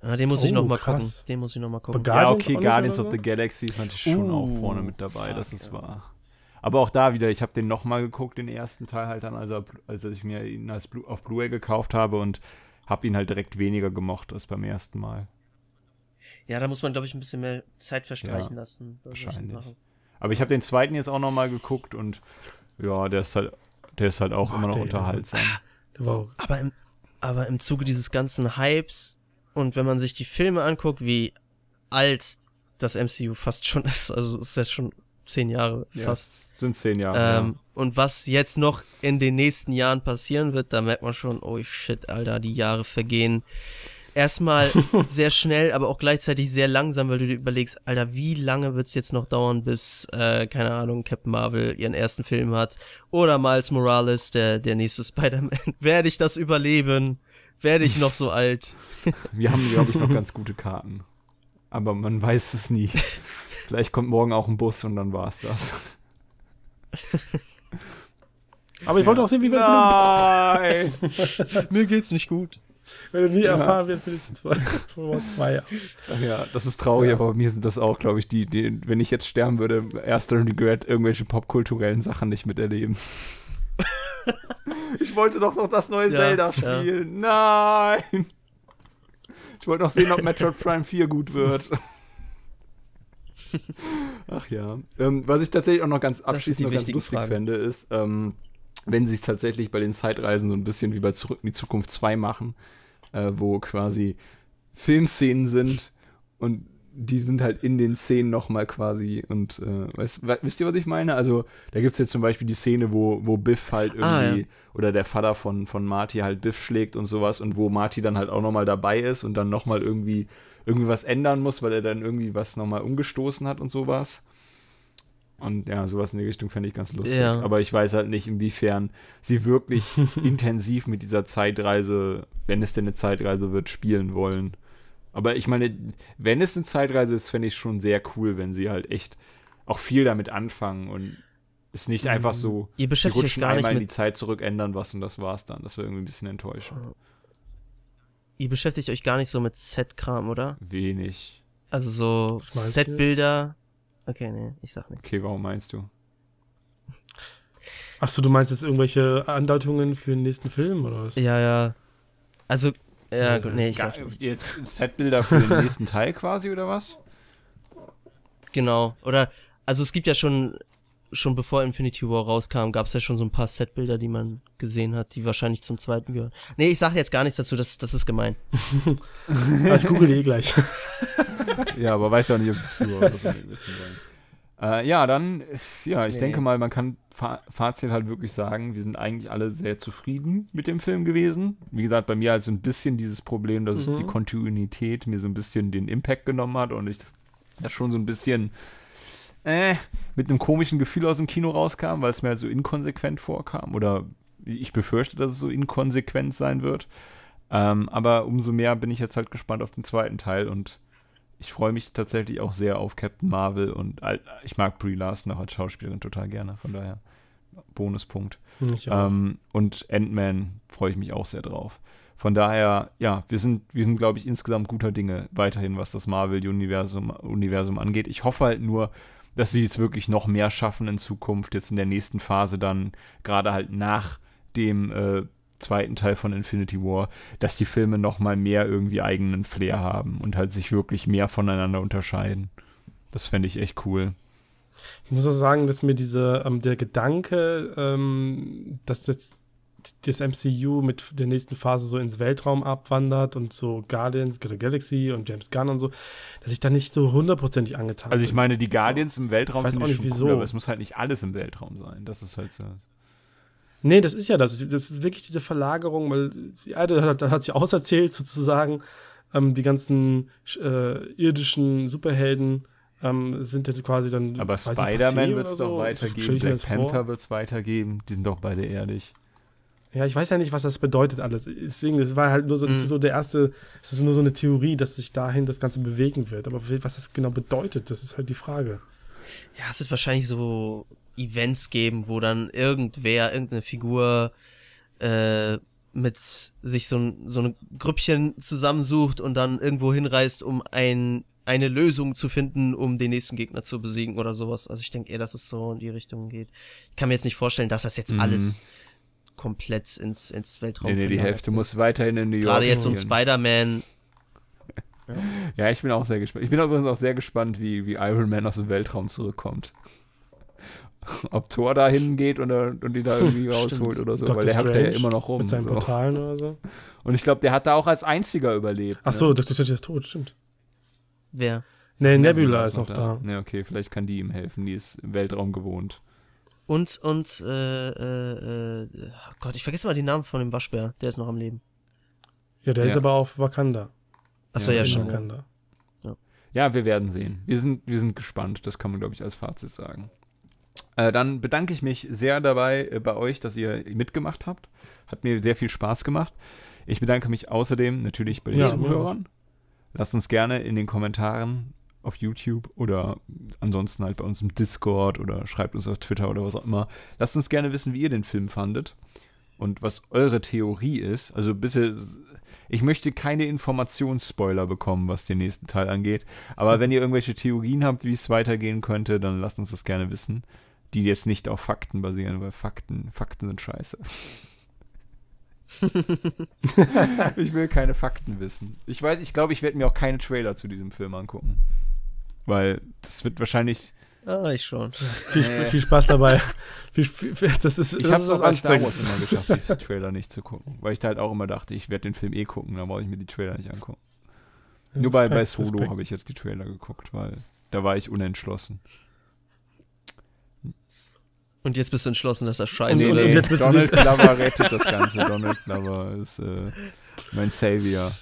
Ah, den muss oh, ich noch mal krass. gucken. Den muss ich noch mal gucken. Ja, okay, Guardians of the Galaxy ist natürlich uh, schon auch vorne mit dabei, fuck, das ist wahr. Aber auch da wieder, ich habe den noch mal geguckt, den ersten Teil halt dann, als, er, als ich mir ihn als Blu auf Blu-ray gekauft habe und habe ihn halt direkt weniger gemocht als beim ersten Mal. Ja, da muss man, glaube ich, ein bisschen mehr Zeit verstreichen ja, lassen. Wahrscheinlich. Aber ich habe den zweiten jetzt auch nochmal geguckt und ja, der ist halt, der ist halt auch Boah, immer noch unterhaltsam. Der aber, im, aber im Zuge dieses ganzen Hypes und wenn man sich die Filme anguckt, wie alt das MCU fast schon ist, [laughs] also ist jetzt schon zehn Jahre fast. Ja, sind zehn Jahre. Ähm, ja. Und was jetzt noch in den nächsten Jahren passieren wird, da merkt man schon, oh shit, Alter, die Jahre vergehen erstmal [laughs] sehr schnell, aber auch gleichzeitig sehr langsam, weil du dir überlegst, Alter, wie lange wird es jetzt noch dauern, bis, äh, keine Ahnung, Captain Marvel ihren ersten Film hat oder Miles Morales, der, der nächste Spider-Man. [laughs] Werde ich das überleben? Werde ich noch so alt? [laughs] Wir haben, glaube ich, noch ganz gute Karten. Aber man weiß es nie. Vielleicht kommt morgen auch ein Bus und dann war es das. Aber ich wollte auch sehen, wie wir. Nein! Mir geht's nicht gut. Wenn du nie ja. erfahren wirst, findest du zwei, vor zwei Jahren. Ja, das ist traurig, ja. aber bei mir sind das auch, glaube ich, die, die, wenn ich jetzt sterben würde, erster Regret, irgendwelche popkulturellen Sachen nicht miterleben. [laughs] ich wollte doch noch das neue ja, Zelda spielen. Nein! Ich wollte noch sehen, ob Metroid Prime 4 gut wird. [laughs] Ach ja. Ähm, was ich tatsächlich auch noch ganz abschließend noch ganz lustig Fragen. fände, ist, ähm, wenn sie es tatsächlich bei den Zeitreisen so ein bisschen wie bei Zurück in die Zukunft 2 machen, äh, wo quasi Filmszenen sind und die sind halt in den Szenen nochmal quasi und äh, weißt, wisst ihr, was ich meine? Also da gibt es jetzt zum Beispiel die Szene, wo, wo Biff halt irgendwie ah, ja. oder der Vater von, von Marty halt Biff schlägt und sowas und wo Marty dann halt auch nochmal dabei ist und dann nochmal irgendwie irgendwie was ändern muss, weil er dann irgendwie was nochmal umgestoßen hat und sowas. Und ja, sowas in die Richtung fände ich ganz lustig. Ja. Aber ich weiß halt nicht, inwiefern sie wirklich [laughs] intensiv mit dieser Zeitreise, wenn es denn eine Zeitreise wird, spielen wollen. Aber ich meine, wenn es eine Zeitreise ist, fände ich schon sehr cool, wenn sie halt echt auch viel damit anfangen und es nicht mhm. einfach so, ihr beschäftigt rutschen gar nicht einmal in die Zeit zurück, ändern was und das war's dann. Das wäre irgendwie ein bisschen enttäuschend. Ihr beschäftigt euch gar nicht so mit Set-Kram, oder? Wenig. Also so Set-Bilder Okay, nee, ich sag nicht. Okay, warum meinst du? Achso, du meinst jetzt irgendwelche Andeutungen für den nächsten Film oder was? Ja, ja. Also, ja, also, nee, ich sag nicht. Jetzt Setbilder für den nächsten Teil quasi oder was? Genau. Oder, also es gibt ja schon schon bevor Infinity War rauskam, gab es ja schon so ein paar Setbilder, die man gesehen hat, die wahrscheinlich zum zweiten gehören. Nee, ich sage jetzt gar nichts dazu, das, das ist gemein. [laughs] ich google die eh gleich. [laughs] ja, aber weiß ja nicht, ob Zuhörer äh, Ja, dann, ja, ich nee. denke mal, man kann fa Fazit halt wirklich sagen, wir sind eigentlich alle sehr zufrieden mit dem Film gewesen. Wie gesagt, bei mir halt so ein bisschen dieses Problem, dass mhm. die Kontinuität mir so ein bisschen den Impact genommen hat und ich das, das schon so ein bisschen äh, mit einem komischen Gefühl aus dem Kino rauskam, weil es mir halt so inkonsequent vorkam. Oder ich befürchte, dass es so inkonsequent sein wird. Ähm, aber umso mehr bin ich jetzt halt gespannt auf den zweiten Teil und ich freue mich tatsächlich auch sehr auf Captain Marvel und ich mag Brie Larson auch als Schauspielerin total gerne, von daher Bonuspunkt. Ähm, und Ant-Man freue ich mich auch sehr drauf. Von daher, ja, wir sind, wir sind, glaube ich, insgesamt guter Dinge weiterhin, was das Marvel-Universum Universum angeht. Ich hoffe halt nur, dass sie es wirklich noch mehr schaffen in Zukunft, jetzt in der nächsten Phase dann, gerade halt nach dem äh, zweiten Teil von Infinity War, dass die Filme noch mal mehr irgendwie eigenen Flair haben und halt sich wirklich mehr voneinander unterscheiden. Das fände ich echt cool. Ich muss auch sagen, dass mir diese, ähm, der Gedanke, ähm, dass jetzt das MCU mit der nächsten Phase so ins Weltraum abwandert und so Guardians, Galaxy und James Gunn und so, dass ich da nicht so hundertprozentig angetan Also ich meine, die Guardians so. im Weltraum ich weiß auch nicht wieso. Cool, aber es muss halt nicht alles im Weltraum sein. Das ist halt so. Nee, das ist ja das. Das ist wirklich diese Verlagerung, weil die Erde hat, hat sich auserzählt sozusagen. Ähm, die ganzen äh, irdischen Superhelden ähm, sind jetzt quasi dann. Aber Spider-Man wird es doch weitergeben, Black Panther wird es weitergeben, die sind doch beide ehrlich. Ja, ich weiß ja nicht, was das bedeutet alles. Deswegen, das war halt nur so, das ist mhm. so der erste, es ist nur so eine Theorie, dass sich dahin das Ganze bewegen wird. Aber was das genau bedeutet, das ist halt die Frage. Ja, es wird wahrscheinlich so Events geben, wo dann irgendwer, irgendeine Figur äh, mit sich so ein, so ein Grüppchen zusammensucht und dann irgendwo hinreist, um ein, eine Lösung zu finden, um den nächsten Gegner zu besiegen oder sowas. Also ich denke eher, dass es so in die Richtung geht. Ich kann mir jetzt nicht vorstellen, dass das jetzt mhm. alles komplett ins, ins Weltraum. Nee, nee, die Hälfte muss weiterhin in New York. Gerade jetzt um Spider-Man. Ja. ich bin auch sehr gespannt. Ich bin übrigens auch sehr gespannt, wie, wie Iron Man aus dem Weltraum zurückkommt. Ob Thor da hingeht und, und die da irgendwie rausholt oder so, Dr. weil der hackt ja immer noch rum. Mit seinen Portalen oder so. Und ich glaube, der hat da auch als einziger überlebt. Ach ne? so, ne? Dr. Strange ist tot, stimmt. Wer? Nee, Nebula, Nebula ist noch da. da. Ja, okay, vielleicht kann die ihm helfen. Die ist im Weltraum gewohnt. Und, und, äh, äh, äh oh Gott, ich vergesse mal den Namen von dem Waschbär, der ist noch am Leben. Ja, der ja. ist aber auf Wakanda. Achso, ja, ja schon. Wakanda. Ja. ja. wir werden sehen. Wir sind, wir sind gespannt, das kann man, glaube ich, als Fazit sagen. Äh, dann bedanke ich mich sehr dabei äh, bei euch, dass ihr mitgemacht habt. Hat mir sehr viel Spaß gemacht. Ich bedanke mich außerdem natürlich bei den Zuhörern. Lasst uns gerne in den Kommentaren auf YouTube oder ansonsten halt bei uns im Discord oder schreibt uns auf Twitter oder was auch immer. Lasst uns gerne wissen, wie ihr den Film fandet und was eure Theorie ist. Also bitte, ich möchte keine Informationsspoiler bekommen, was den nächsten Teil angeht. Aber [laughs] wenn ihr irgendwelche Theorien habt, wie es weitergehen könnte, dann lasst uns das gerne wissen. Die jetzt nicht auf Fakten basieren, weil Fakten, Fakten sind scheiße. [laughs] [laughs] ich will keine Fakten wissen. Ich weiß, ich glaube, ich werde mir auch keine Trailer zu diesem Film angucken weil das wird wahrscheinlich. Ah, ich schon. Viel, nee. viel Spaß dabei. viel, viel, das ist, ich habe es auch Star Wars immer geschafft, die Trailer nicht zu gucken, weil ich da halt auch immer dachte, ich werde den Film eh gucken, dann brauche ich mir die Trailer nicht angucken. Respekt, Nur bei, bei Solo habe ich jetzt die Trailer geguckt, weil da war ich unentschlossen. Und jetzt bist du entschlossen, dass das scheiße nee, nee, ist. Donald [laughs] Glover rettet das Ganze. Donald Glover ist äh, mein Savior.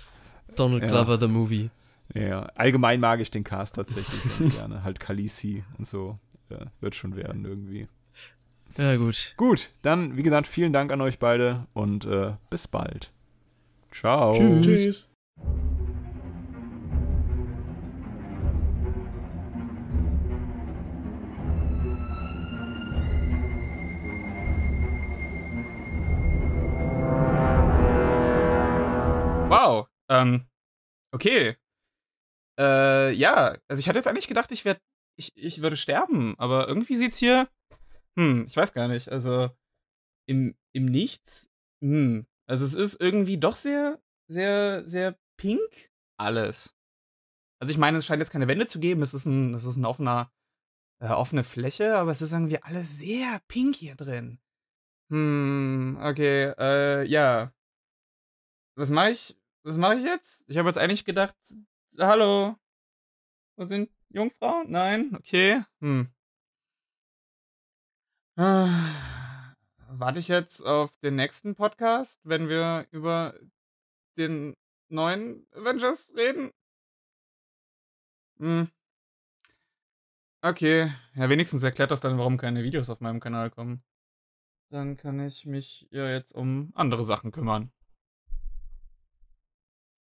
Donald ja. Glover, the movie. Ja, allgemein mag ich den Cast tatsächlich ganz [laughs] gerne. Halt Kalisi und so. Ja, wird schon werden irgendwie. Ja, gut. Gut, dann, wie gesagt, vielen Dank an euch beide und äh, bis bald. Ciao. Tschüss. Tschüss. Wow. Ähm, okay. Äh, ja, also ich hatte jetzt eigentlich gedacht, ich, werd, ich, ich würde sterben, aber irgendwie sieht's hier. Hm, ich weiß gar nicht. Also im, im Nichts. Hm. Also es ist irgendwie doch sehr, sehr, sehr pink alles. Also ich meine, es scheint jetzt keine Wände zu geben, es ist ein, es ist ein offener, äh, offene Fläche, aber es ist irgendwie alles sehr pink hier drin. Hm, okay, äh, ja. Was mache ich? Was mache ich jetzt? Ich habe jetzt eigentlich gedacht, hallo. Wo sind Jungfrauen? Nein? Okay. Hm. Warte ich jetzt auf den nächsten Podcast, wenn wir über den neuen Avengers reden? Hm. Okay. Ja, wenigstens erklärt das dann, warum keine Videos auf meinem Kanal kommen. Dann kann ich mich ja jetzt um andere Sachen kümmern.